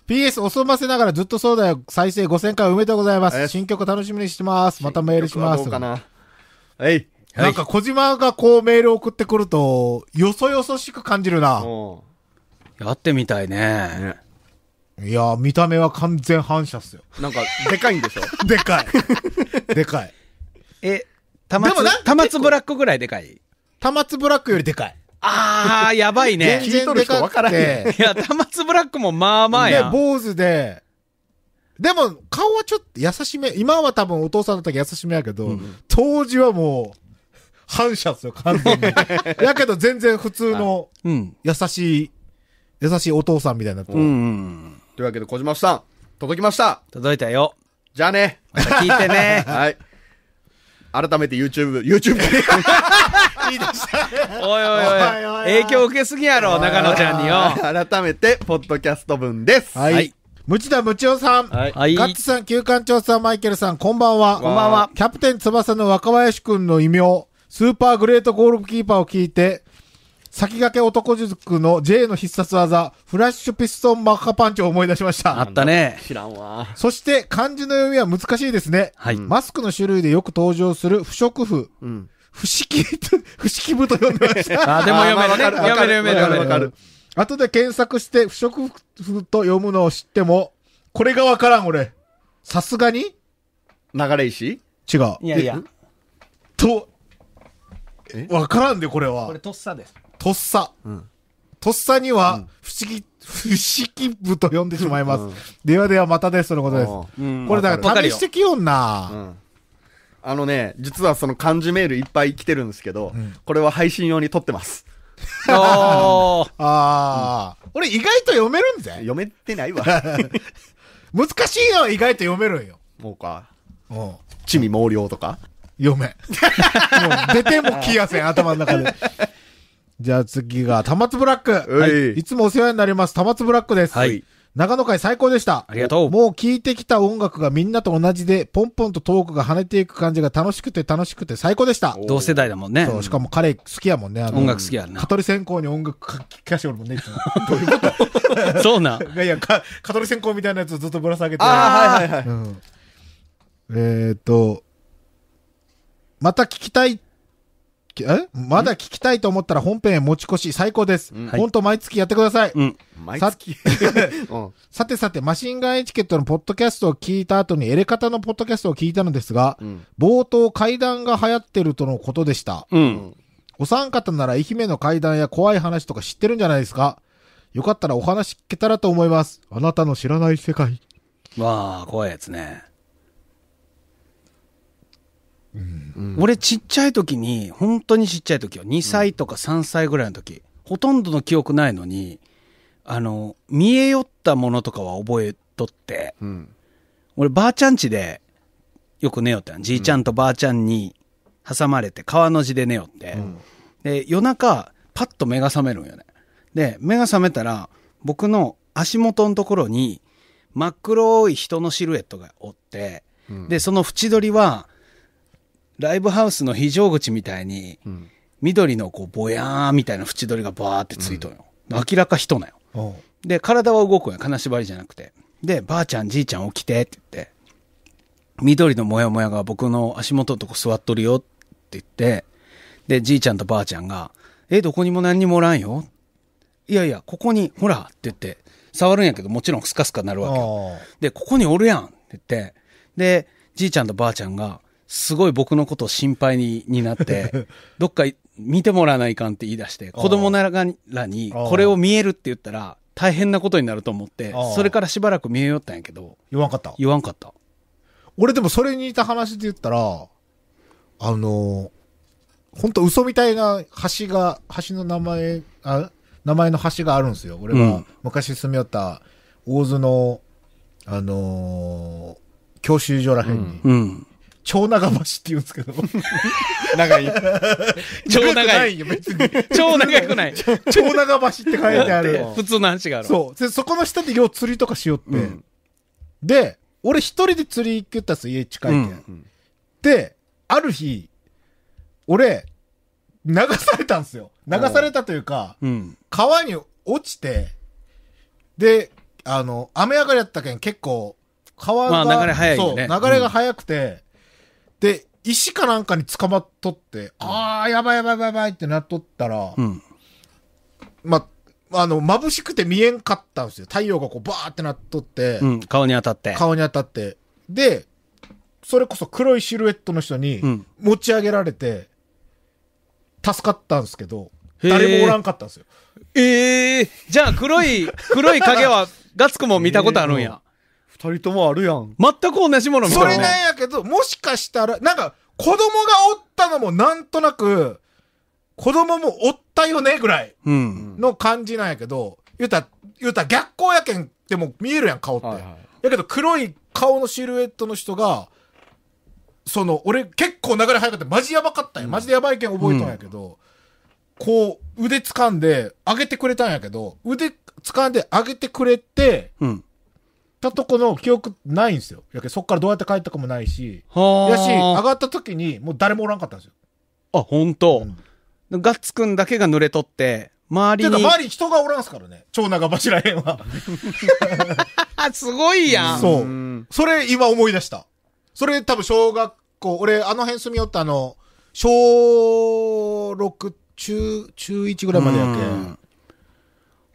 PS おそませながらずっとそうだよ。再生5000回おめでとうございます。新曲楽しみにしてます。またメールします。どうかな。はい。なんか小島がこうメール送ってくると、よそよそしく感じるな。やってみたいね。ねいやー、見た目は完全反射っすよ。なんか、でかいんでしょ でかい。でかい。え、たまつ、たまつブラックぐらいでかい。玉つブラックよりでかい。あー、やばいね。全然でかい。からへん。いや、玉つブラックもまあまあや、ん。坊主で、でも、顔はちょっと優しめ。今は多分お父さんの時優しめやけど、当時はもう、反射っすよ、完全に。やけど全然普通の優しい、優しいお父さんみたいになってうんうん。というわけで、小島さん、届きました届いたよ。じゃあね。また聞いてね。はい。改めて YouTube、YouTube いいでしたね。おいおいおいおいおい影響受けすぎやろ、中野ちゃんによ。改めて、ポッドキャスト分です。はい。はいムチダムチオさん。はい。ガッツさん、旧館長さん、マイケルさん、こんばんは。こんばんは。キャプテン翼の若林くんの異名、スーパーグレートゴールキーパーを聞いて、先駆け男塾の J の必殺技、フラッシュピストンマッハパンチを思い出しました。あったね。知らんわ。そして漢字の読みは難しいですね。はい。マスクの種類でよく登場する不織布。うん。不思議、不思議部と読んでました。あ、でも読める、ね。読める読める読める。後で検索して不織布と読むのを知っても、これがわからん俺。さすがに流れ石違う。いやいや。と、わからんで、これは。これとっさです。とっさ。とっさには、不思議、不思議部と呼んでしまいます。ではではまたですそのことです。これだから試してきよんな。あのね、実はその漢字メールいっぱい来てるんですけど、これは配信用に撮ってます。ああ、俺意外と読めるんぜ。読めてないわ。難しいのは意外と読めるんよ。もうか。うん。地味毛量とか読め。もう出てもきやせん、頭の中で。じゃあ次が、たまつブラック。はい。いつもお世話になります、たまつブラックです。はい。長野会最高でした。ありがとう。もう聴いてきた音楽がみんなと同じで、ポンポンとトークが跳ねていく感じが楽しくて楽しくて最高でした。同世代だもんね。そう、しかも彼好きやもんね。音楽好きやな。カトリ先行に音楽聞かしておるもんね、どういうことそうな。いやいや、カトリ先行みたいなやつずっとぶら下げて。あはいはいはい。うん、えっ、と、また聞きたいえまだ聞きたいと思ったら本編へ持ち越し最高です。うんほ毎月やってください。うん。毎月。うんさてさて、マシンガンエチケットのポッドキャストを聞いた後にエレカタのポッドキャストを聞いたのですが、うん冒頭階段が流行ってるとのことでした。うん。お三方なら愛媛の階段や怖い話とか知ってるんじゃないですかよかったらお話聞けたらと思います。あなたの知らない世界。わあ、怖いやつね。うん、俺ちっちゃい時に本当にちっちゃい時は2歳とか3歳ぐらいの時、うん、ほとんどの記憶ないのにあの見えよったものとかは覚えとって、うん、俺ばあちゃんちでよく寝よったんじいちゃんとばあちゃんに挟まれて川の字で寝よって、で夜中パッと目が覚めるんよねで目が覚めたら僕の足元のところに真っ黒い人のシルエットがおって、でその縁取りはライブハウスの非常口みたいに、うん、緑のこう、ぼやーみたいな縁取りがバーってついとんよ。うん、明らか人なよ。で、体は動くんや。金縛りじゃなくて。で、ばあちゃん、じいちゃん起きてって言って、緑のもやもやが僕の足元のとこ座っとるよって言って、で、じいちゃんとばあちゃんが、え、どこにも何にもおらんよ。いやいや、ここに、ほらって言って、触るんやけど、もちろんスカスカなるわけよ。で、ここにおるやんって言って、で、じいちゃんとばあちゃんが、すごい僕のことを心配にになって、どっか見てもらわないかんって言い出して、子供ならに、これを見えるって言ったら、大変なことになると思って、それからしばらく見えよったんやけど。言わんかった言わんかった。俺でもそれに似た話で言ったら、あの、本当嘘みたいな橋が、橋の名前、あ、名前の橋があるんですよ。俺が昔住みよった大津の、あのー、教習所らへんに。うんうん超長橋って言うんですけど。長い。超 長い。超長くない。超 長橋って書いてある。普通の話がある。そう。で、そこの下でよう釣りとかしよって。うん、で、俺一人で釣り行ってたんです家近いけん。うん、で、ある日、俺、流されたんですよ。流されたというか、うん、川に落ちて、で、あの、雨上がりやったけん結構、川が、まあ、流れ早い、ね、そう、流れが早くて、で、石かなんかに捕まっとって、ああ、やばいやばいやばいってなっとったら、うん、ま、あの、眩しくて見えんかったんですよ。太陽がこう、バーってなっとって、うん、顔に当たって。顔に当たって。で、それこそ黒いシルエットの人に持ち上げられて、助かったんですけど、うん、誰もおらんかったんですよ。ええー、じゃあ黒い、黒い影は、ガツくも見たことあるんや。二人ともあるやん。全く同じもの見たそれなんやけど、もしかしたら、なんか、子供がおったのもなんとなく、子供もおったよねぐらいの感じなんやけど、言うた、言うた逆光やけんっても見えるやん、顔って。はいはい、やけど黒い顔のシルエットの人が、その、俺結構流れ早かった。マジやばかったんや。マジでやばいけん覚えたんやけど、うん、こう、腕掴んで、上げてくれたんやけど、腕掴んで上げてくれて、うん、たとこの記憶ないんですよ。やけそっからどうやって帰ったかもないし、やし、上がった時にもう誰もおらんかったんですよ。あ、本当。うん、ガッツくんだけが濡れとって、周りに。周り人がおらんすからね。長長柱へんは。すごいやん。そう。それ今思い出した。それ多分小学校、俺あの辺住みよったあの、小6、中、中1ぐらいまでやけん。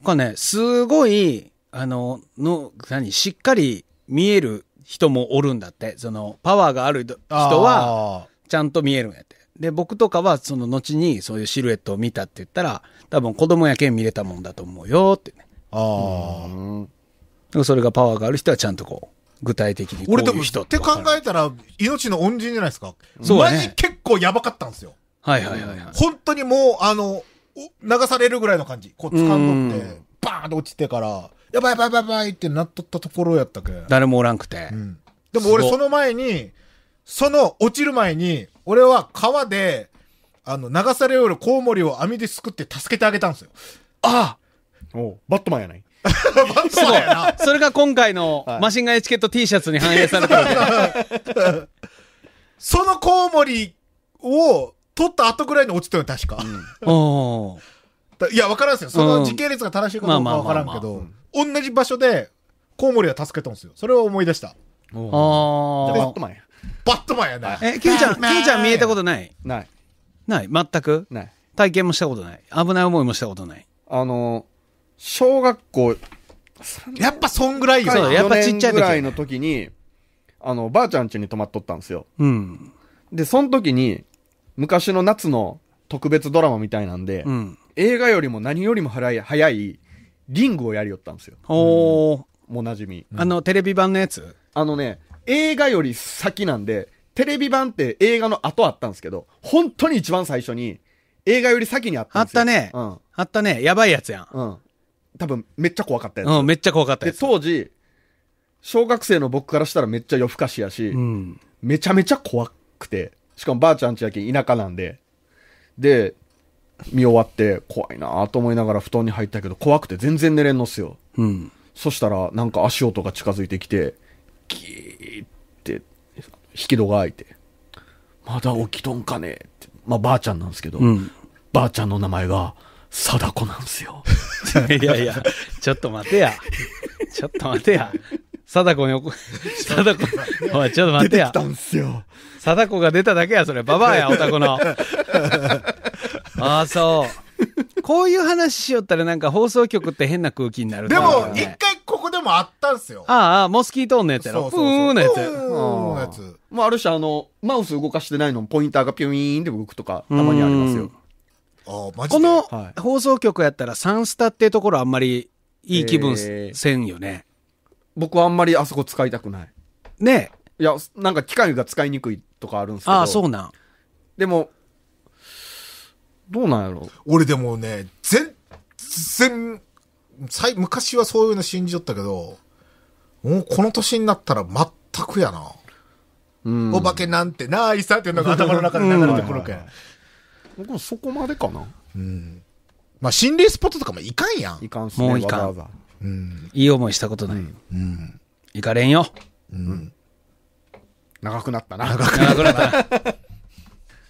かね、すごい、あの、の、何、しっかり見える人もおるんだって。その、パワーがある人は、ちゃんと見えるんやって。で、僕とかは、その、後にそういうシルエットを見たって言ったら、多分子供やけん見れたもんだと思うよってね。ああ。うん、それがパワーがある人はちゃんとこう、具体的にこういう人って考えたら、命の恩人じゃないですか。そう、ね、マジ結構やばかったんですよ。はいはいはい、はい。本当にもう、あの、流されるぐらいの感じ。こう、掴んどって、バーンと落ちてから、やばいやばいやばいばいってなっとったところやったけ。誰もおらんくて。うん。でも俺その前に、その落ちる前に、俺は川で、あの、流されよるコウモリを網ですくって助けてあげたんですよ。ああおうバットマンやない。バマンやな。それが今回のマシンガンエチケット T シャツに反映されてるそのコウモリを取った後ぐらいに落ちたよ、確か。おーいや、わからんすよ。その時系列が正しいことかわからんけど。同じ場所で、コウモリは助けたんですよ。それを思い出した。ああ。バットマンや。バットマンやな。え、キューちゃん、キューちゃん見えたことないない。ない全くない。体験もしたことない。危ない思いもしたことない。あの、小学校、やっぱそんぐらいよ。そうやっぱちっちゃい時ぐらいの時に、あの、ばあちゃん家に泊まっとったんですよ。うん。で、その時に、昔の夏の特別ドラマみたいなんで、うん。映画よりも何よりも早い、早い、リングをやりよったんですよ。おー。もなじみ。あの、テレビ版のやつあのね、映画より先なんで、テレビ版って映画の後あったんですけど、本当に一番最初に、映画より先にあったんですよ。あったね。うん。あったね。やばいやつやん。うん。多分、めっちゃ怖かったやつ。うん、めっちゃ怖かったやつ。で、当時、小学生の僕からしたらめっちゃ夜更かしやし、うん、めちゃめちゃ怖くて、しかもばあちゃんちやけん田舎なんで、で、見終わって怖いなと思いながら布団に入ったけど怖くて全然寝れんのっすよ。うん。そしたらなんか足音が近づいてきて、ギーって引き戸が開いて、まだ起きとんかねって。まあばあちゃんなんですけど、うん、ばあちゃんの名前が貞子なんですよ。いやいや、ちょっと待てや。ちょっと待てや。貞子に怒、貞子、おい、ちょっと待ってや。出てきたんすよ。貞子が出ただけや、それ。ババアや、おたこの。ああ、そう。こういう話しよったらなんか放送局って変な空気になる、でも、一回ここでもあったんすよ。ああ、モスキートーンのやつやろ。そうーのやつ。のやつ。まあ、あるしあの、マウス動かしてないのポインターがピュイーンっ動くとか、たまにありますよ。ああ、マジこの放送局やったらサンスタっていうところあんまりいい気分せんよね。僕はあんまりあそこ使いたくない。ねいや、なんか機械が使いにくいとかあるんですけど。ああ、そうなん。でも、どうなんやろ俺でもね、全然、最昔はそういうの信じよったけど、もうこの年になったら全くやな。お化けなんてないさっていうのが頭の中で流れてくるけん。僕もそこまでかな。うん。まあ、心霊スポットとかもいかんやん。いかんすね。もういかん。わざわざうん、いい思いしたことない。うん。うん、いかれんよ。うん。長くなったな。長くなったな。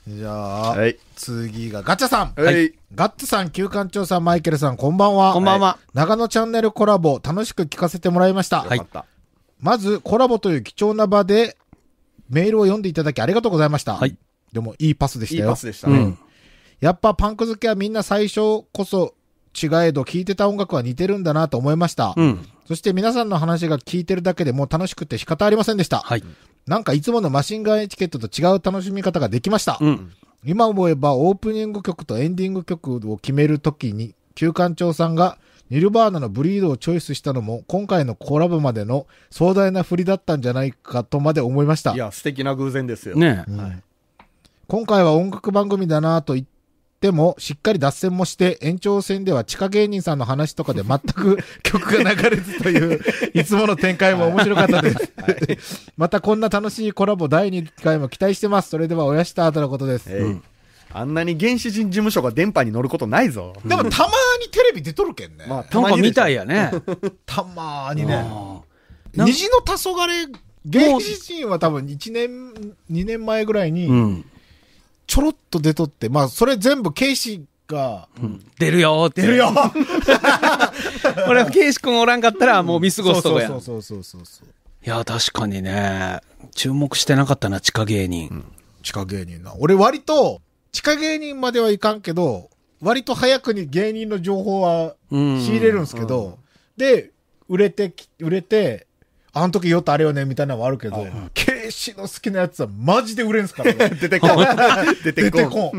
じゃあ、はい、次がガチャさん、はい、ガッツさん、旧館長さん、マイケルさん、こんばんは。こんばんは。長野チャンネルコラボ、楽しく聞かせてもらいました。はい、まず、コラボという貴重な場で、メールを読んでいただきありがとうございました。はい、でも、いいパスでしたよ。いいパスでしたね。うん、やっぱ、パンク好きはみんな最初こそ、違えど聴いてた音楽は似てるんだなと思いました。うん、そして皆さんの話が聞いてるだけでもう楽しくて仕方ありませんでした。はい、なんかいつものマシンガンエチケットと違う楽しみ方ができました。うん、今思えばオープニング曲とエンディング曲を決めるときに、旧館長さんがニルバーナのブリードをチョイスしたのも、今回のコラボまでの壮大な振りだったんじゃないかとまで思いました。いや、素敵な偶然ですよ。ね、はい、今回は音楽番組だなと言っでても、しっかり脱線もして、延長戦では地下芸人さんの話とかで全く 曲が流れずという、いつもの展開も面白かったです。またこんな楽しいコラボ第2回も期待してます。それでは、おやした後のことです。えーうんあんなに原始人事務所が電波に乗ることないぞ。でもたまにテレビ出とるけんね。まあ、たまに。みたいやね。たまにね。虹の黄昏、原始人は多分1年、2年前ぐらいに、うん、ちょろっと出とって、まあ、それ全部ケイシが、うん、出るよって。出るよ俺は ケイシ君おらんかったら、もう見過ごすとこや。そうそうそうそうそういや、確かにね、注目してなかったな、地下芸人。うん、地下芸人な。俺割と、地下芸人まではいかんけど、割と早くに芸人の情報は仕入れるんですけど、で、売れて、売れて、あの時酔ったあれよね、みたいなのはあるけど、ケイシの好きなやつはマジで売れんすからね。出てこん。出てこん。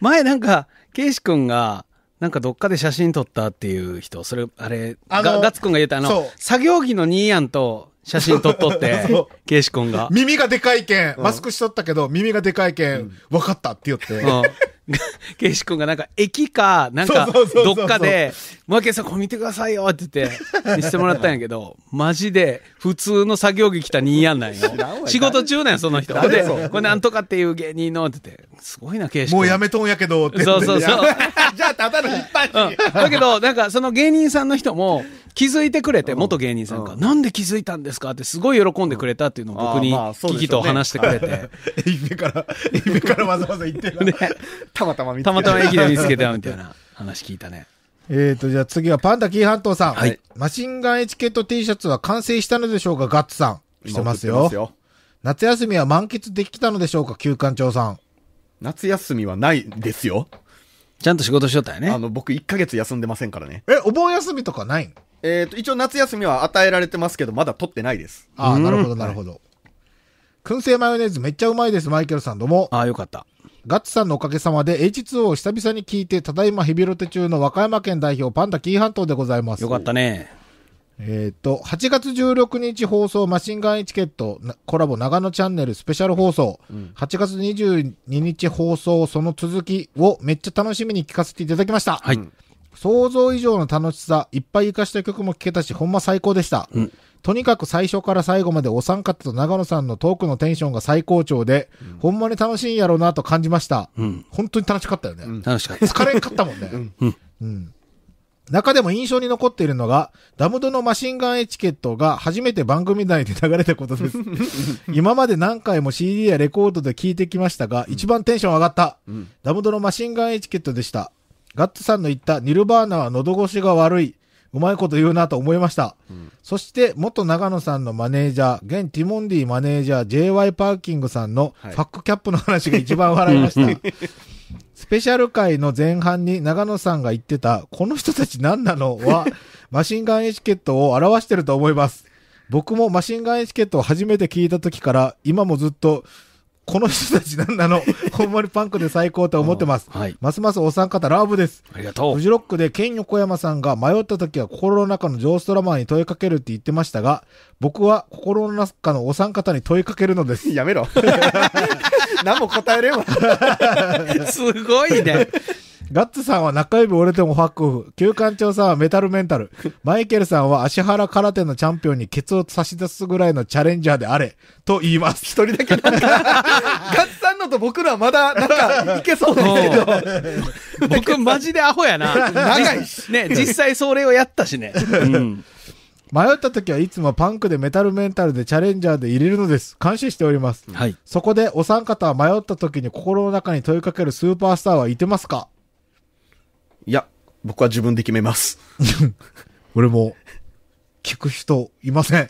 前なんか、ケイシ君が、なんかどっかで写真撮ったっていう人、それ、あれ、あガッツ君が言うたあの、作業着のニーんンと写真撮っとって、ケイシ君が。耳がでかいけん、マスクしとったけど、耳がでかいけん、分かったって言って。ケイシ君がなんか駅か、なんかどっかで、マーケンさんこれ見てくださいよって言って、見 せてもらったんやけど、マジで普通の作業着着た人やんないよ。仕事中なんや、その人。で、これなんとかっていう芸人のって言って、すごいな、ケイシ君。もうやめとんやけどって。そうそうそう。じゃあただの引っ張り。だけど、なんかその芸人さんの人も気づいてくれて、元芸人さんが、なんで気づいたんですかってすごい喜んでくれたっていうのを僕に、危きと話してくれて。愛媛から、愛媛からわざわざ行ってる。たまたま見つけた。たまたま駅で見つけたみたいな話聞いたね。えーと、じゃあ次はパンダ紀伊半島さん。はい。マシンガンエチケット T シャツは完成したのでしょうかガッツさん。してますよ。すよ夏休みは満喫できたのでしょうか休館長さん。夏休みはないですよ。ちゃんと仕事しよったよね。あの、僕1ヶ月休んでませんからね。え、お盆休みとかないんえっ、ー、と、一応夏休みは与えられてますけど、まだ取ってないです。ああ、なるほど、なるほど。燻製マヨネーズめっちゃうまいです、マイケルさんどうも。ああ、よかった。ガッツさんのおかげさまで H2 を久々に聞いて、ただいまヘビロテ中の和歌山県代表パンダ紀伊半島でございます。よかったね。えっ、ー、と、8月16日放送マシンガンエチケットコラボ長野チャンネルスペシャル放送、うん、8月22日放送その続きをめっちゃ楽しみに聞かせていただきました。はい。想像以上の楽しさ、いっぱい活かした曲も聴けたし、ほんま最高でした。うんとにかく最初から最後までお三方と長野さんのトークのテンションが最高潮で、うん、ほんまに楽しいんやろうなと感じました。うん、本当に楽しかったよね。うん、楽しかった。疲れんかったもんね。うん、うん中でも印象に残っているのが、ダムドのマシンガンエチケットが初めて番組内で流れたことです。今まで何回も CD やレコードで聞いてきましたが、うん、一番テンション上がった、うん、ダムドのマシンガンエチケットでした。ガッツさんの言ったニルバーナは喉越しが悪い。うまいこと言うなと思いました。うん、そして、元長野さんのマネージャー、現ティモンディマネージャー JY パーキングさんのファックキャップの話が一番笑いました。スペシャル回の前半に長野さんが言ってた、この人たち何なのは、マシンガンエチケットを表してると思います。僕もマシンガンエチケットを初めて聞いた時から、今もずっと、この人たちなんなの ほんまにパンクで最高と思ってます。はい、ますますお三方ラブです。ありがとう。フジロックでケン横山さんが迷った時は心の中のジョーストラマンに問いかけるって言ってましたが、僕は心の中のお三方に問いかけるのです。やめろ。何も答えれんわ。すごいね。ガッツさんは中指折れてもファックオフ。旧館長さんはメタルメンタル。マイケルさんは足原空手のチャンピオンにケツを差し出すぐらいのチャレンジャーであれ。と言います。一人だけなんか、ガッツさんのと僕らまだ、なんか、いけそうだけど。僕、マジでアホやな。長いし。ね、実際それをやったしね。うん迷った時はいつもパンクでメタルメンタルでチャレンジャーで入れるのです。感謝しております。はい、そこでお三方は迷った時に心の中に問いかけるスーパースターはいてますかいや、僕は自分で決めます。俺も、聞く人いません。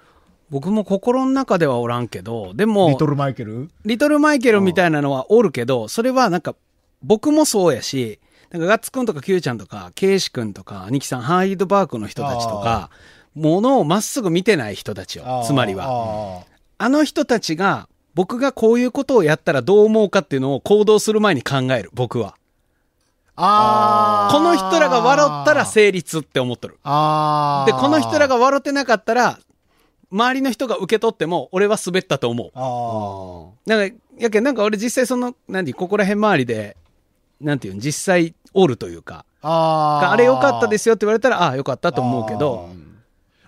僕も心の中ではおらんけど、でも、リトルマイケルリトルマイケルみたいなのはおるけど、それはなんか、僕もそうやし、なんかガッツくんとか Q ちゃんとか、ケイシくんとか、ニキさん、ハイドバークの人たちとか、ものをまっすぐ見てない人たちよ。つまりは。あの人たちが、僕がこういうことをやったらどう思うかっていうのを行動する前に考える、僕は。ああ。この人らが笑ったら成立って思っとる。ああ。で、この人らが笑ってなかったら、周りの人が受け取っても、俺は滑ったと思う。ああ。なんか、やけなんか俺実際その、何、ここら辺周りで、なんていうの、実際おるというか、あああれよかったですよって言われたら、ああ、よかったと思うけど、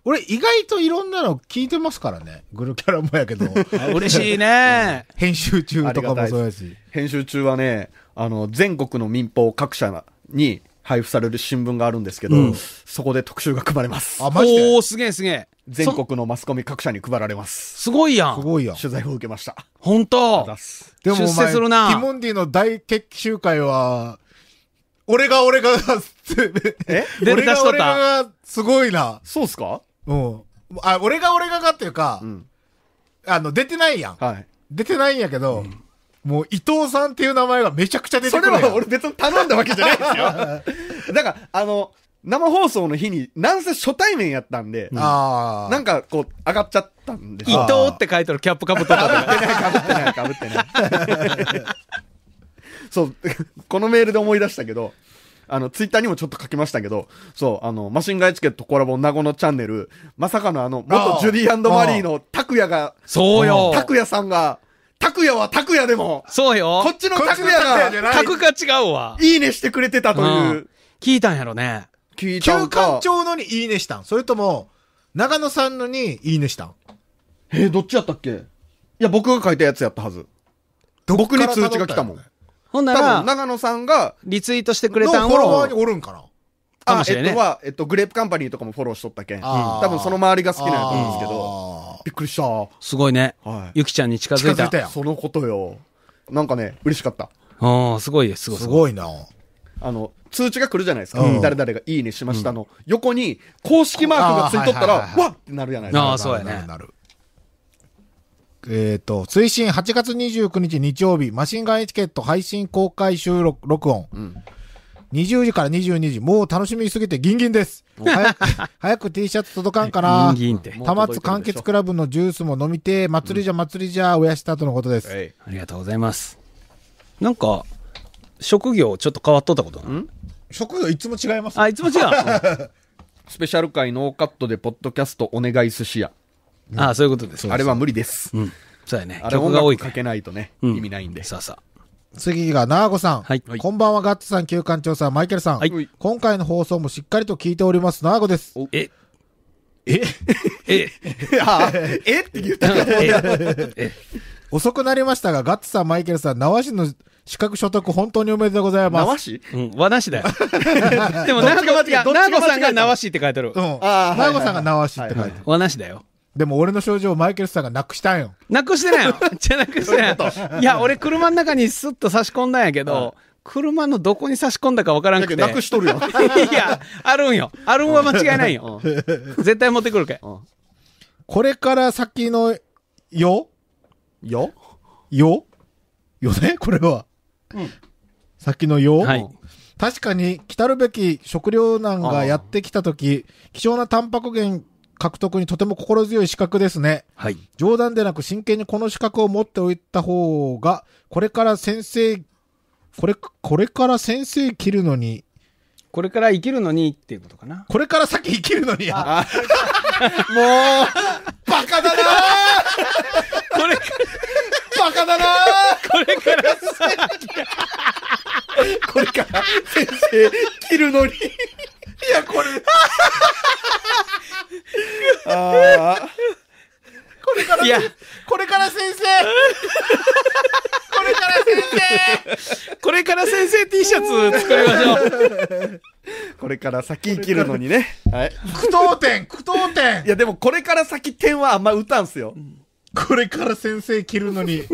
俺意外といろんなの聞いてますからね。グルキャラもやけど。嬉しいねうん、編集中とかもそうやし。編集中はね、あの、全国の民放各社に配布される新聞があるんですけど、うん、そこで特集が配れます。あ、マジでおすげえすげえ。全国のマスコミ各社に配られます。すごいやん。すごいやん。取材を受けました。本当でも出世するな。ティモンディの大決起集会は、俺が俺が、え俺が俺が、すごいな。そうっすかうん。あ、俺が俺ががっていうか、うん、あの、出てないやん。はい。出てないんやけど、うんもう伊藤さんっていう名前がめちゃくちゃ出てくる。それは俺別に頼んだわけじゃないですよ。だから、あの、生放送の日に、なんせ初対面やったんで、うん、なんかこう、上がっちゃったんで伊藤って書いてるキャップかぶってた。か ってない、かぶってない、かぶってない。そう、このメールで思い出したけど、あの、ツイッターにもちょっと書きましたけど、そう、あの、マシンガイチケットコラボ名護のチャンネル、まさかのあの、元ジュディマリーの拓也が、そうよ。拓也さんが、拓ヤは拓ヤでも。そうよ。こっちの拓ヤが、拓が違うわ。いいねしてくれてたという。うん、聞いたんやろね。聞いたんか。長のにいいねしたんそれとも、長野さんのにいいねしたんえー、どっちやったっけいや、僕が書いたやつやったはず。僕に通知が来たもん。ほんなら、長野さんが、リツイートしてくれたんを。フォロワーにおるんかなあ、もね。えっとは、えっと、グレープカンパニーとかもフォローしとったけん。多分その周りが好きなんやと思うんですけど。びっくりした。すごいね。はい。ゆきちゃんに近づいた。いたそのことよ。なんかね、嬉しかった。ああ、すごいです、すごい。すごいな。あの、通知が来るじゃないですか。うん、誰々がいいねしましたの、うん、横に公式マークがついとったら、わっってなるじゃないですか。ああ、そうやね。なる。えっ、ー、と、推進8月29日日曜日、マシンガンエチケット配信公開収録、録音。うん20時から22時、もう楽しみすぎてギンギンです。早く、早く T シャツ届かんかな。ギンギンって。玉津完結クラブのジュースも飲みて、祭りじゃ祭りじゃ、おやしたとのことです、ありがとうございます。なんか、職業ちょっと変わっとったことな職業いつも違います、あ、いつも違う。スペシャル回ノーカットでポッドキャストお願い寿司屋。ああ、そういうことです。あれは無理です。うん。そうやね。あれ多い。かけないとね、意味ないんで。さあさあ。次が、なあごさん。はい。こんばんは、ガッツさん、旧館長さん、マイケルさん。はい。今回の放送もしっかりと聞いております、なあごです。えええ あ、えって言ったえ遅くなりましたが、ガッツさん、マイケルさん、縄市の資格所得、本当におめでとうございます。縄市うん、和なしだよ。でも、なあさんが縄市って書いてある。うん。ああ。なあごさんが縄市って書いてある。和なしだよ。でも俺の症状をマイケルさんがなくしたんよ。なくしてないよ。じ ゃなくしてないよ。いや、俺車の中にスッと差し込んだんやけど、車のどこに差し込んだかわからんくて。なくしとるよ。いや、あるんよ。あるんは間違いないよ。絶対持ってくるけ。これから先の、よよよよねこれは。うん。先のよ、はい、確かに、来たるべき食糧難がやってきたとき、貴重なタンパク源獲得にとても心強い資格ですね。はい。冗談でなく真剣にこの資格を持っておいた方が、これから先生、これ、これから先生切るのに、これから生きるのにっていうことかな。これから先生きるのにや。もう、バカだなこれから、バカだなこれから先、これから先生切るのにいや、これ。ああ。これから、いやこれから先生これから先生これから先生 T シャツ作りましょう。これから先生きるのにね。はい。苦闘点苦闘点いや、でもこれから先点はあんま歌うんすよ。これから先生着るのに、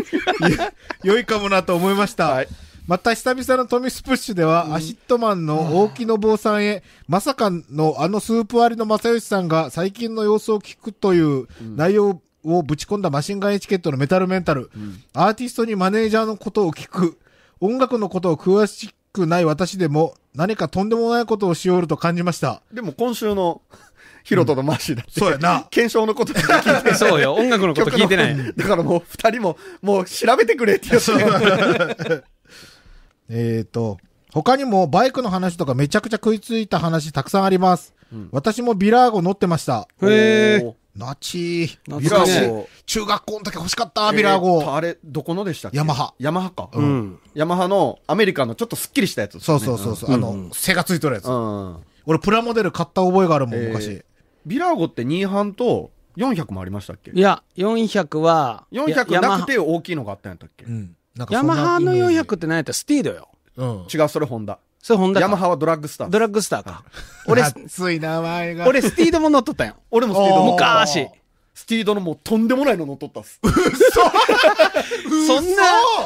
良いかもなと思いました。はいまた久々のトミスプッシュでは、アシットマンの大木の坊さんへ、まさかのあのスープ割りの正義さんが最近の様子を聞くという内容をぶち込んだマシンガンエチケットのメタルメンタル、アーティストにマネージャーのことを聞く、音楽のことを詳しくない私でも、何かとんでもないことをしおると感じました。でも今週の、ヒロトとマーシーだって、そうやな。検証のことしか聞いてない。そうよ。音楽のこと聞いてない。だからもう二人も、もう調べてくれって言って。えっ、ー、と、他にもバイクの話とかめちゃくちゃ食いついた話たくさんあります。うん、私もビラーゴ乗ってました。へえ。なちー。ビラーゴ。中学校の時欲しかった、ビラーゴ。えー、あれ、どこのでしたっけヤマハ。ヤマハか。うん。ヤマハのアメリカのちょっとスッキリしたやつ、ね、そうそうそうそう。うん、あの、背がついてるやつ、うん。俺、プラモデル買った覚えがあるもん、えー、昔。ビラーゴって2班と、400もありましたっけいや、400は、400なくて大きいのがあったんやったっけうん。なんかヤマハの400って何やったらスティードよ。うん。違う、それホンダ。それホンダヤマハはドラッグスター。ドラッグスターか。俺、熱い名前が。俺、スティードも乗っとったんよ。俺もスティードも。昔。スティードのもうとんでもないの乗っとったっす。嘘 そんな、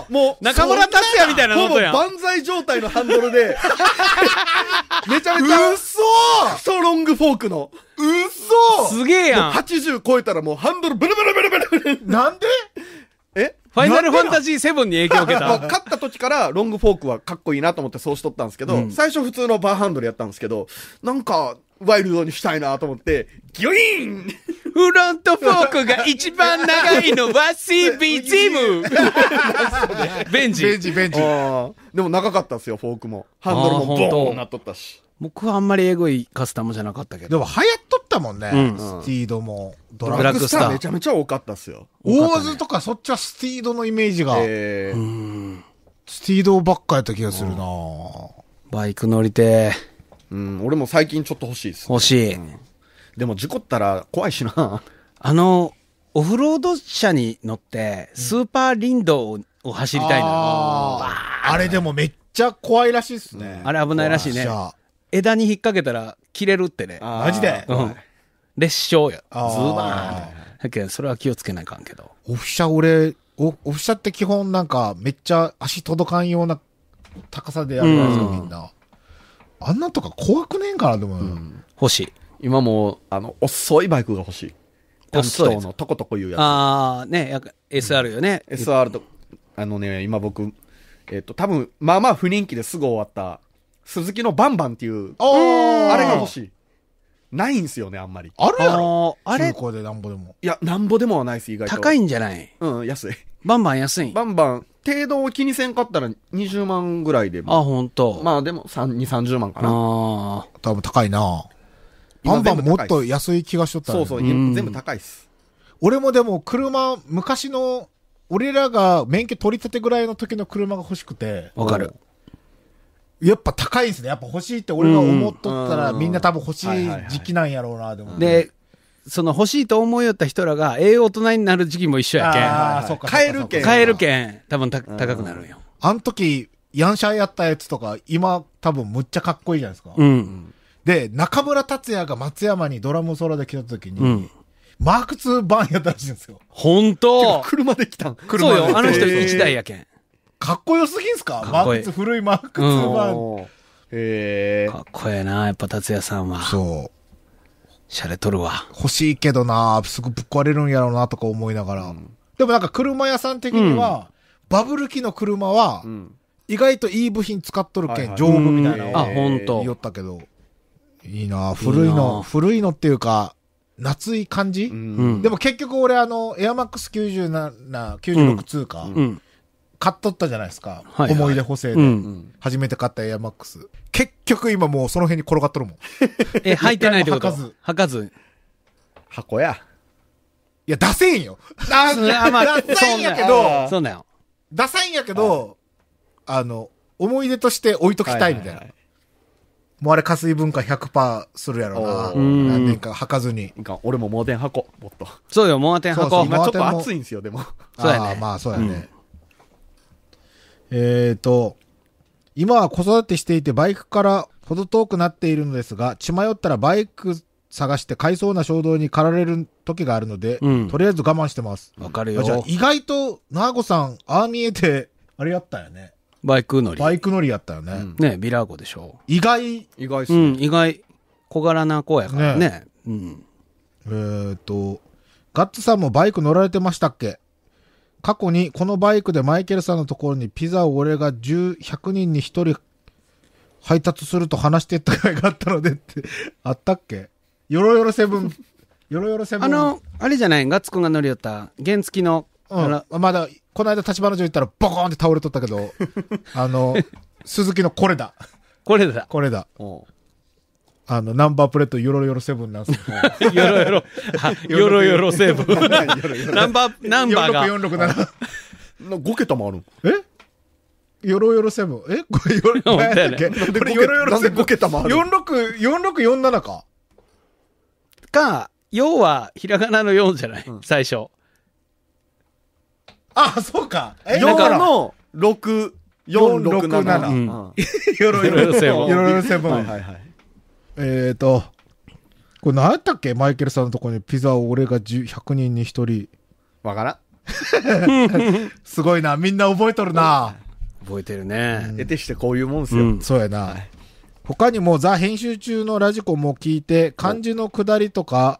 もう、中村達也みたいなのほぼや万歳状態のハンドルで、めちゃめちゃ、嘘クソロングフォークの、嘘すげえやん。80超えたらもうハンドルブルブルブルブルブル。なんでファイナルファンタジー7に影響を受けた。も勝った時からロングフォークはかっこいいなと思ってそうしとったんですけど、うん、最初普通のバーハンドルやったんですけど、なんか、ワイルドにしたいなと思って、ギョインフロントフォークが一番長いのは c b g ムベンジ。ベンジ、ベンジ。でも長かったですよ、フォークも。ハンドルもボーンなっとったし。僕はあんまりエグいカスタムじゃなかったけど。でも流行っとったもんね、うんスティードも。ドラッグスターめちゃめちゃ多かったっすよ。大津とかそっちはスティードのイメージが、えー、スティードばっかやった気がするなバイク乗りてうん、俺も最近ちょっと欲しいっす、ね。欲しい。でも事故ったら怖いしな。あの、オフロード車に乗って、スーパーリンドを走りたいのああれでもめっちゃ怖いらしいっすね。あれ危ないらしいね枝に引っ掛けたら切れるってね。マジでうん。列車や。ズバーンだけどそれは気をつけないかんけど。オフ車俺、オフ車って基本なんかめっちゃ足届かんような高さでやるんですよ、みんな。あんなとか怖くねえんかな、でも。欲しい。今もう、あの、遅いバイクが欲しい。遅いのトコトコいうやああ、ね、や SR よね。SR と、あのね、今僕、えっと、多分、まあまあ不人気ですぐ終わった、鈴木のバンバンっていう、あれが欲しい。ないんすよね、あんまり。あるやろあれ中古でなんぼでも。いや、なんぼでもはないです、意外と。高いんじゃないうん、安い。バンバン安い。バンバン、程度を気にせんかったら20万ぐらいでも。あ、ほんと。まあでも、2、30万かな。ああ。多分高いなバンバンもっと安い気がしとった、ね、そうそう、全部高いっす。俺もでも、車、昔の、俺らが免許取り立てぐらいの時の車が欲しくて。わかる。やっぱ高いですね。やっぱ欲しいって俺が思っとったら、みんな多分欲しい時期なんやろうな、でも。で、その欲しいと思いよった人らが、ええ大人になる時期も一緒やけん。ああ、そっか。買えるけん。買えるけん、多分た高くなるんよ。あの時、ヤンシャやったやつとか、今多分むっちゃかっこいいじゃないですか。うん。で、中村達也が松山にドラムソロで来た時に、うんマーク2ンやったらしいんですよ。本当車で来たん車そうよ、あの人1台やけん。かっこよすぎんすかマックス古いマック2版。ええー、かっこええな、やっぱ達也さんは。そう。シャレとるわ。欲しいけどな、すぐぶっ壊れるんやろうなとか思いながら。うん、でもなんか車屋さん的には、うん、バブル期の車は、意外といい部品使っとるけん、は丈夫みたいなのを、あ、本当。言ったけど。いいな古いの古いのっていうか、夏い感じ、でも結局俺あの、エアマックス97、96通貨、うん買っとったじゃないですか。はいはい、思い出補正で、うん。初めて買ったエアマックス。結局今もうその辺に転がっとるもん。え、履いてないってこと履かず。履かず。箱や。いや、出せんよ。ダサいんやけど、そうだよ。ダサいんやけど、あの、思い出として置いときたいみたいな。はいはいはいもうあれ、加水文化100%するやろな。何年か履かずに。俺も盲点箱、もっと。そうよ、盲点箱。今ちょっと暑いんですよ、でも。そうやね。まあ、そうやね。えっ、ー、と、今は子育てしていてバイクからほど遠くなっているのですが、血迷ったらバイク探して買いそうな衝動に駆られる時があるので、うん、とりあえず我慢してます。わかるよ。じゃあ意外と、なあこさん、ああ見えて、あれやったよね。バイク乗り。バイク乗りやったよね。うん、ねビラーゴでしょう。意外。意外っすね。うん、意外。小柄な子やからね。ねうん。えっ、ー、と、ガッツさんもバイク乗られてましたっけ過去にこのバイクでマイケルさんのところにピザを俺が10、0人に1人配達すると話してった回があったのでってあったっけよろよろセブン。よろよろセブン。あの、あれじゃないガッツくんが乗りよった、原付きの。うん、まだ、この間立花城行ったらボコーンって倒れとったけど、あの、鈴木のこれだ。これだ。これだ。おあの、ナンバープレート、ヨロヨロセブンなんですけど。ヨロヨロ、ヨロヨロセブン。ナンバー、ナンバーが。4647。5桁もあるえヨロヨロセブン。えこれヨロ、ヨロヨロセブン。5桁もある。46、4647か。か、要は、ひらがなの4じゃない、最初。あ、そうか。え、4の6、467。ヨロヨロセブン。ヨロヨロセブン。はいはい。えっ、ー、と、これ何やったっけマイケルさんのとこにピザを俺が100人に1人。わからん。すごいな。みんな覚えとるな。覚えてるね。得てしてこういうもんすよ。うん、そうやな。はい、他にもザ編集中のラジコも聞いて、漢字の下りとか、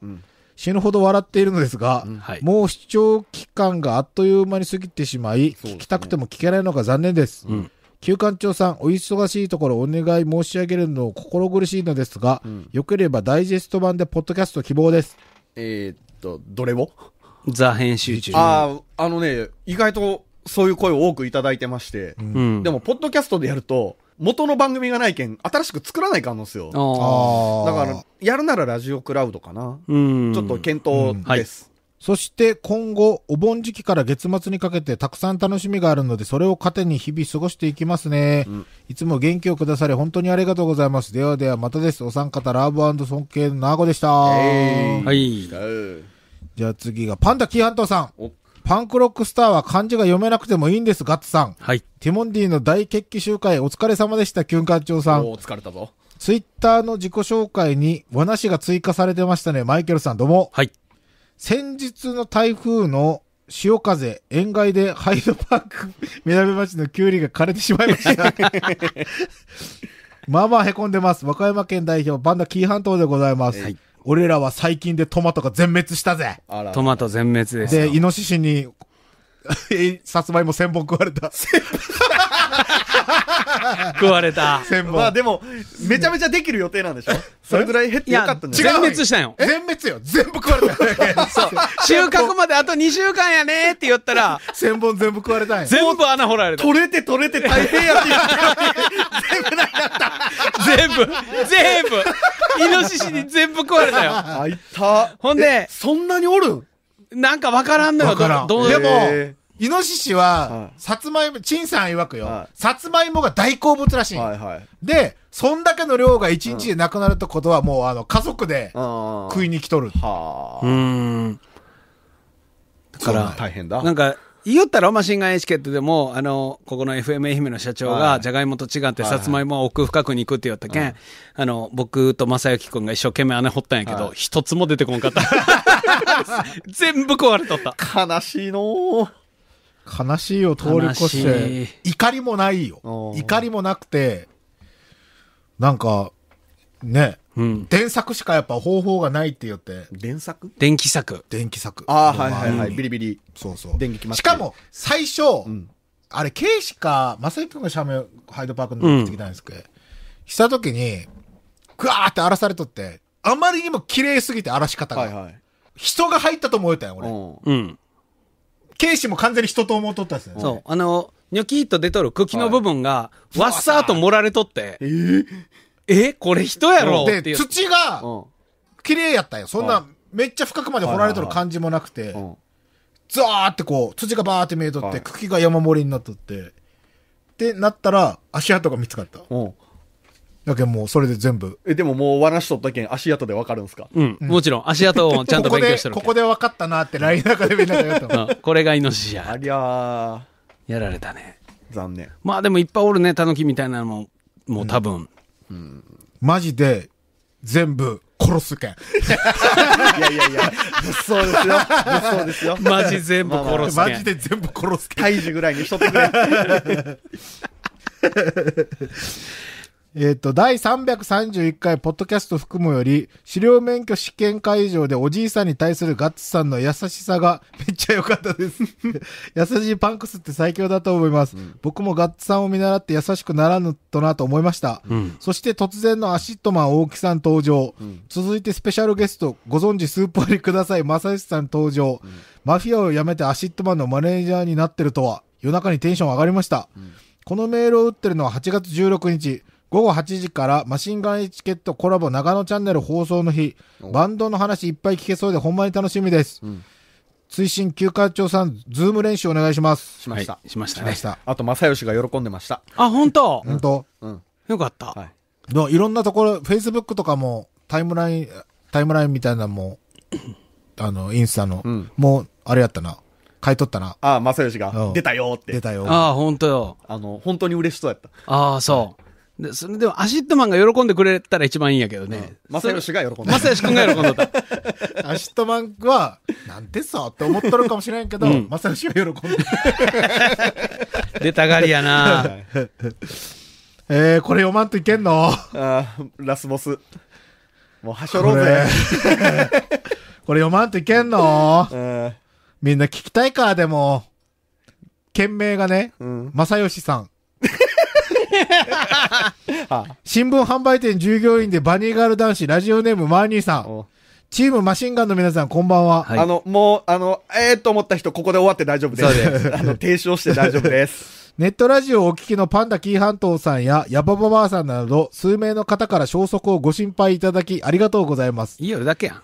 死ぬほど笑っているのですが、うんはい、もう視聴期間があっという間に過ぎてしまい、ね、聞きたくても聞けないのが残念です。うん旧館長さん、お忙しいところお願い申し上げるのを心苦しいのですが、うん、よければダイジェスト版でポッドキャスト希望です。えー、っと、どれをザ編集中。ああ、あのね、意外とそういう声を多くいただいてまして、うん、でも、ポッドキャストでやると、元の番組がないけん、新しく作らないかんのですよ。だから、やるならラジオクラウドかな。ちょっと検討です。うんはいそして今後、お盆時期から月末にかけてたくさん楽しみがあるので、それを糧に日々過ごしていきますね。うん、いつも元気をくださり、本当にありがとうございます。ではではまたです。お三方、ラブ尊敬のナーでした。えー、はい。じゃあ次が、パンダキーハントさん。パンクロックスターは漢字が読めなくてもいいんです、ガッツさん。はい。ティモンディの大決起集会、お疲れ様でした、キュンカン長さん。お疲れたぞ。ツイッターの自己紹介に、和が追加されてましたね、マイケルさん、どうも。はい。先日の台風の潮風、塩害でハイドパーク、南 町のキュウリが枯れてしまいました。まあまあ凹んでます。和歌山県代表、バンダ紀伊半島でございます。はい、俺らは最近でトマトが全滅したぜ。トマト全滅ですで、イノシシに、さつまいも千本食われた。食われた。千本。まあでも、めちゃめちゃできる予定なんでしょそれぐらい減ってよかったんじ全滅したよ。全滅よ。全部食われた。そう。収穫まであと2週間やねって言ったら、千本全部食われたんや。全部穴掘られた。取れて取れて大変やって言った全部なかった。全部、全部。イノシシに全部食われたよ。あ、いた。ほんで。そんなにおるんなんかわからんのよ、ど、どうでも、イノシシは、さつまいも、陳さん曰くよ、さつまいもが大好物らしい、で、そんだけの量が1日でなくなるってことは、もう、あの、家族で食いに来とる。はあ。うん。だから、大変だ。なんか、言ったら、マシンガンエチケットでも、あの、ここの FM 愛媛の社長が、じゃがいもと違って、さつまいもは奥深くに行くって言ったけん、あの、僕と正幸君が一生懸命穴掘ったんやけど、一つも出てこんかった。全部壊れとった。悲しいのー。悲しいを通り越して怒りもないよ怒りもなくてなんかね、うん、電作しかやっぱ方法がないって言って電作電気作電気作ああはいはいはいビリビリそうそう電ましかも最初、うん、あれケイシか正くんが社名ハイドパークの時ってたんですけど、うん、した時にぐわーって荒らされとってあまりにも綺麗すぎて荒らし方が、はいはい、人が入ったと思えたよ俺、うん警視も完全に人と思っとったんですね。そう。あの、ニョキッと出とる茎の部分が、わっさーと盛られとって。えー、えこれ人やろで、土が、綺麗やったよ。そんな、めっちゃ深くまで掘られとる感じもなくて、ザーってこう、土がバーって見えとって、茎が山盛りになっとって、ってなったら、足跡が見つかった。やけんもうそれで全部。え、でももう話しとったけん足跡でわかるんすかうん。もちろん、足跡をちゃんと勉強してる ここで分かったなって LINE の中でみんなが言った うんこれがイノシシありゃやられたね。残念。まあでもいっぱいおるね、タヌキみたいなのも、もう多分。マジで、全部殺すけん。いやいやいや、物騒ですよ。物騒ですよ。マジ全部殺すマジで全部殺すけん。胎児ぐらいにしとってくれ。えっ、ー、と、第331回ポッドキャスト含むより、資料免許試験会場でおじいさんに対するガッツさんの優しさが めっちゃ良かったです。優しいパンクスって最強だと思います、うん、僕もガッツさんを見習って優しくならぬとなと思いました。うん、そして突然のアシットマン大木さん登場。うん、続いてスペシャルゲスト、ご存知スーパーにください、正義さん登場。マフィアを辞めてアシットマンのマネージャーになってるとは、夜中にテンション上がりました。このメールを打ってるのは8月16日。午後8時からマシンガンエチケットコラボ長野チャンネル放送の日、バンドの話いっぱい聞けそうでほんまに楽しみです。うん推進休暇長さん、ズーム練習お願いします。しました。はい、しましたね。ししたあと、正義が喜んでました。あ、本当本当、うん、うん。よかった。はい。の、いろんなところ、Facebook とかも、タイムライン、タイムラインみたいなのも、あの、インスタの、うん、もう、あれやったな。買い取ったな。ああ、正義が、出たよって。出たよ。ああ、本当よ。あの、本当に嬉しそうやった。ああ、そう。で、それでも、アシットマンが喜んでくれたら一番いいんやけどね。まさよしが喜んでマサヨシ君が喜んでた。アシットマンは、なんてさって思っとるかもしれんけど、まさよしは喜んで出たがりやなえー、これ読まんといけんのあラスボス。もうはしょろうぜ。これ 読まんといけんの、みんな聞きたいか、でも。件名がね、まさ正義さん。新聞販売店従業員でバニーガール男子、ラジオネームマーニーさん。チームマシンガンの皆さん、こんばんは。はい、あの、もう、あの、ええー、と思った人、ここで終わって大丈夫です。ですあの、提唱して大丈夫です。ネットラジオをお聞きのパンダキー半島さんやヤバババアさんなど、数名の方から消息をご心配いただき、ありがとうございます。いいよ、だけやん。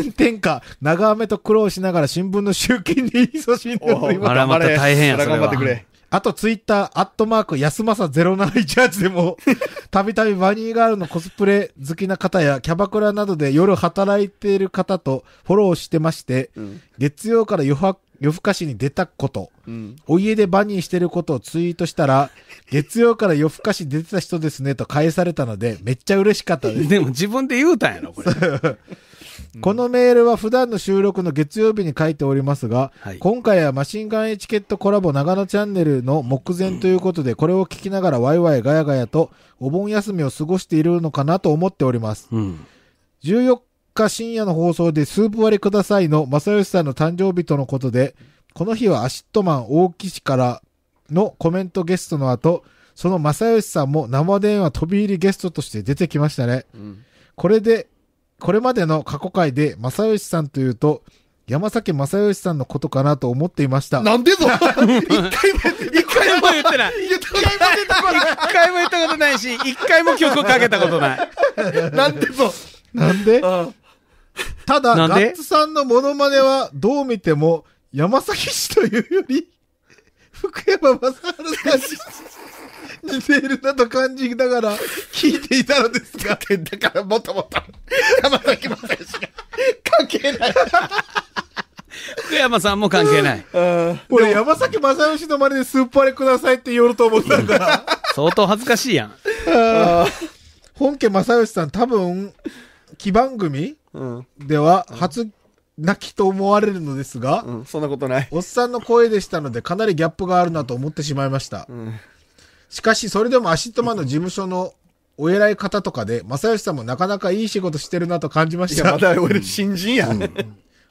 炎天下、長雨と苦労しながら新聞の集金に勤しんでおります。あら、また大変やそれは。頑張ってくれ。あとツイッター、アットマーク、安政0718でも、たびたびバニーガールのコスプレ好きな方や、キャバクラなどで夜働いている方とフォローしてまして、うん月曜から余白夜更かしに出たこと、うん、お家でバニーしてることをツイートしたら、月曜から夜更かし出てた人ですねと返されたので、めっちゃ嬉しかったです。でも自分で言うたんやろ、これ。このメールは普段の収録の月曜日に書いておりますが、はい、今回はマシンガンエチケットコラボ長野チャンネルの目前ということで、これを聞きながらワイワイガヤガヤとお盆休みを過ごしているのかなと思っております。うん、14日深夜の放送でスープ割りくださいの正義さんの誕生日とのことで、この日はアシットマン大木氏からのコメントゲストの後、その正義さんも生電話飛び入りゲストとして出てきましたね。うん、これで、これまでの過去回で正義さんというと、山崎正義さんのことかなと思っていました。なんでぞ 一回も、一回も言ってない。一回も言ったことないし、一回も曲をかけたことない。なんでぞなんで ただ、なガッツさんのモノマネはどう見ても山崎氏というより、福山雅治さんに似ているなと感じながら聞いていたのですが、だからもともと山崎正義が関係ない。福山さんも関係ない。俺 山崎正義の真似でスッパーレくださいって言おうと思ったんだ。相当恥ずかしいやん。本家正義さん多分、木番組では初泣きと思われるのですが、うん、そんなことない。おっさんの声でしたのでかなりギャップがあるなと思ってしまいました。うん。しかし、それでもアシットマンの事務所のお偉い方とかで、正義さんもなかなかいい仕事してるなと感じまいしや、たま。だ俺新人や。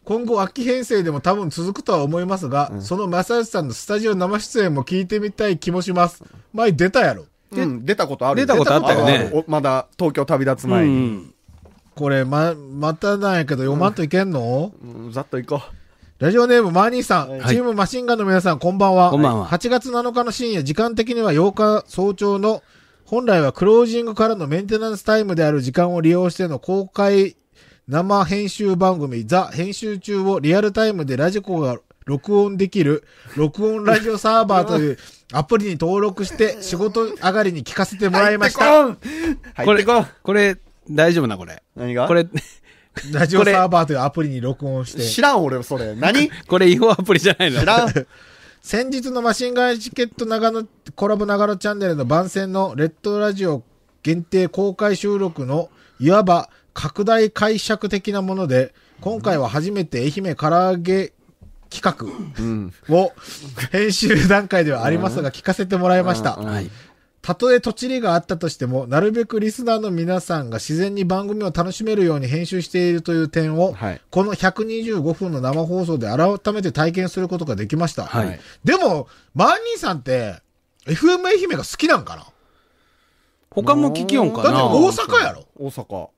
今後、秋編成でも多分続くとは思いますが、その正義さんのスタジオ生出演も聞いてみたい気もします。前出たやろ。うん、出たことある出たことあったよね。まだ東京旅立つ前に。これ、ま、またなんやけど、読まんといけんの、うん、ざっといこう。ラジオネームマーニーさん、はい、チームマシンガンの皆さん、こんばんは。こんばんは。8月7日の深夜、時間的には8日早朝の、本来はクロージングからのメンテナンスタイムである時間を利用しての公開生編集番組、ザ編集中をリアルタイムでラジコが録音できる、録音ラジオサーバーというアプリに登録して仕事上がりに聞かせてもらいました。これ、これ、大丈夫な、これ。何がこれ、ラジオサーバーというアプリに録音して。知らん俺、それ。何これ違法アプリじゃないの知らん。先日のマシンガンチケット長野、コラボ長野チャンネルの番宣のレッドラジオ限定公開収録の、いわば拡大解釈的なもので、今回は初めて愛媛唐揚げ企画を、編集段階ではありますが、聞かせてもらいました。はいたとえとちりがあったとしても、なるべくリスナーの皆さんが自然に番組を楽しめるように編集しているという点を、はい、この125分の生放送で改めて体験することができました。はい、でも、マーニーさんって、FM 愛媛が好きなんかな他も聞きよんかなだって大阪やろ大阪。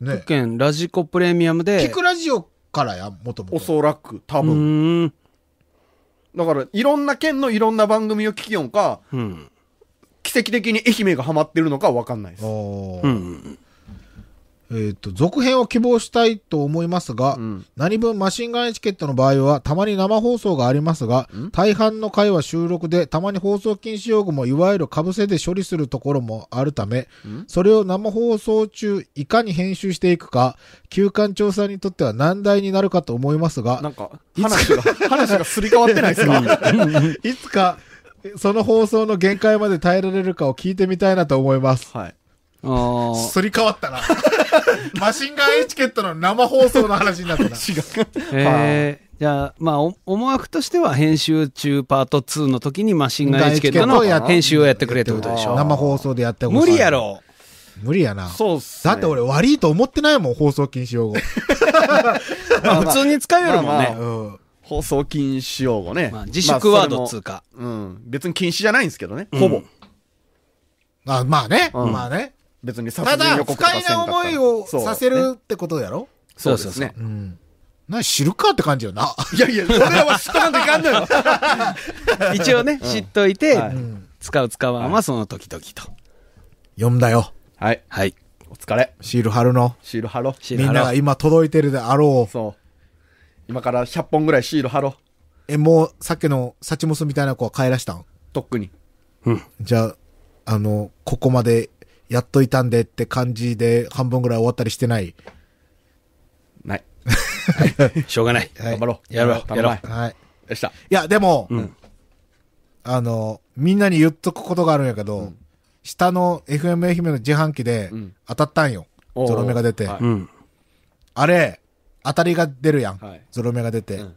ね。県ラジコプレミアムで。聞くラジオからや、もともと。おそらく、多分。だから、いろんな県のいろんな番組を聞きよんか、うん奇跡的に愛媛がハマってるのかは分かんないです。えー、と、続編を希望したいと思いますが、うん、何分マシンガンエチケットの場合は、たまに生放送がありますが、大半の回は収録で、たまに放送禁止用語もいわゆるかぶせで処理するところもあるため、それを生放送中、いかに編集していくか、休館調査にとっては難題になるかと思いますが、なんか、話が、話がすり替わってないですかいつか、その放送の限界まで耐えられるかを聞いてみたいなと思います。はい。ああ。すり替わったな。マシンガンエチケットの生放送の話になったな。え ー、じゃあ、まあ、思惑としては編集中パート2の時にマシンガンエチケットの編集をやってくれってことでしょ。生放送でやってほしい。無理や。ろ。無理やな。そうっす、ね。だって俺悪いと思ってないもん、放送禁止用語。まあ、普通に使えるもんね。うん。放送禁止用語ね、まあ、自粛ワード通過、まあ、うん別に禁止じゃないんですけどね、うん、ほぼあまあね、うん、まあね別に殺人予告とかせんかただ不快な思いをさせるってことやろそうですね、うんな知るかって感じよな。いやいや、それは知っとかんといかんのよ。一応ね、知っといて、はい、使う使わんはその時々と。読んだよ。はい。はい。お疲れ。シール貼るの。シール貼ろう。みんなが今届いてるであろう。そう。今から100本ぐらいシール貼ろう。え、もう、さっきのサチモスみたいな子は帰らしたんとっくに。うん。じゃあ、あの、ここまでやっといたんでって感じで半分ぐらい終わったりしてない。ない。しょうがない。はい頑張ろう。やろう頼むわやろはい。よっしゃ。いや、でも、うん。あの、みんなに言っとくことがあるんやけど、下の FM 愛媛の自販機で当たったんよ。ゾロ目が出て。はいあれ、当たりが出るやん。はいゾロ目が出て。うん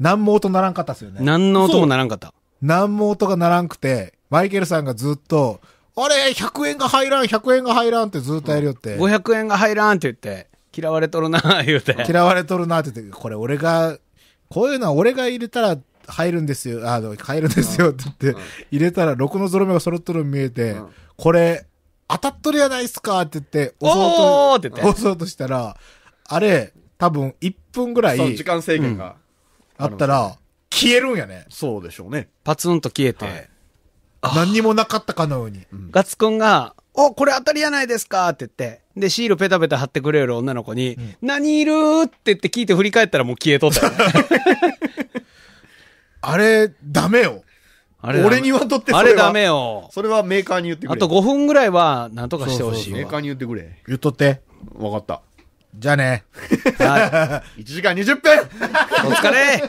何も音ならんかったっすよね。何の音もならんかった。何も音がならんくて、マイケルさんがずっと、あれ !100 円が入らん !100 円が入らんってずっとやるよって。500円が入らんって言って、嫌われとるな、言うて。嫌われとるなって言って、これ俺が、こういうのは俺が入れたら入るんですよ、あの、入るんですよって言って、入れたら6のゾロ目が揃っとるの見えて、うんこれ、当たっとるやないっすかって言って、押そうおーって言ってと、押そうとしたら、あれ、多分1分ぐらい時間制限が。あったら、消えるんやね。そうでしょうね。パツンと消えて、はい何にもなかったかのように。ガツくんが、お、これ当たりやないですかって言って、で、シールペタペタ貼ってくれる女の子に、何いるって言って聞いて振り返ったらもう消えとったね。あれ、ダメよ。あれ俺にはとってあれダメよ。それはメーカーに言ってくれ。あと5分ぐらいは、なんとかしてほしいメーカーに言ってくれ。言っとって。わかった。じゃあね。はい。1 時間20分お疲れ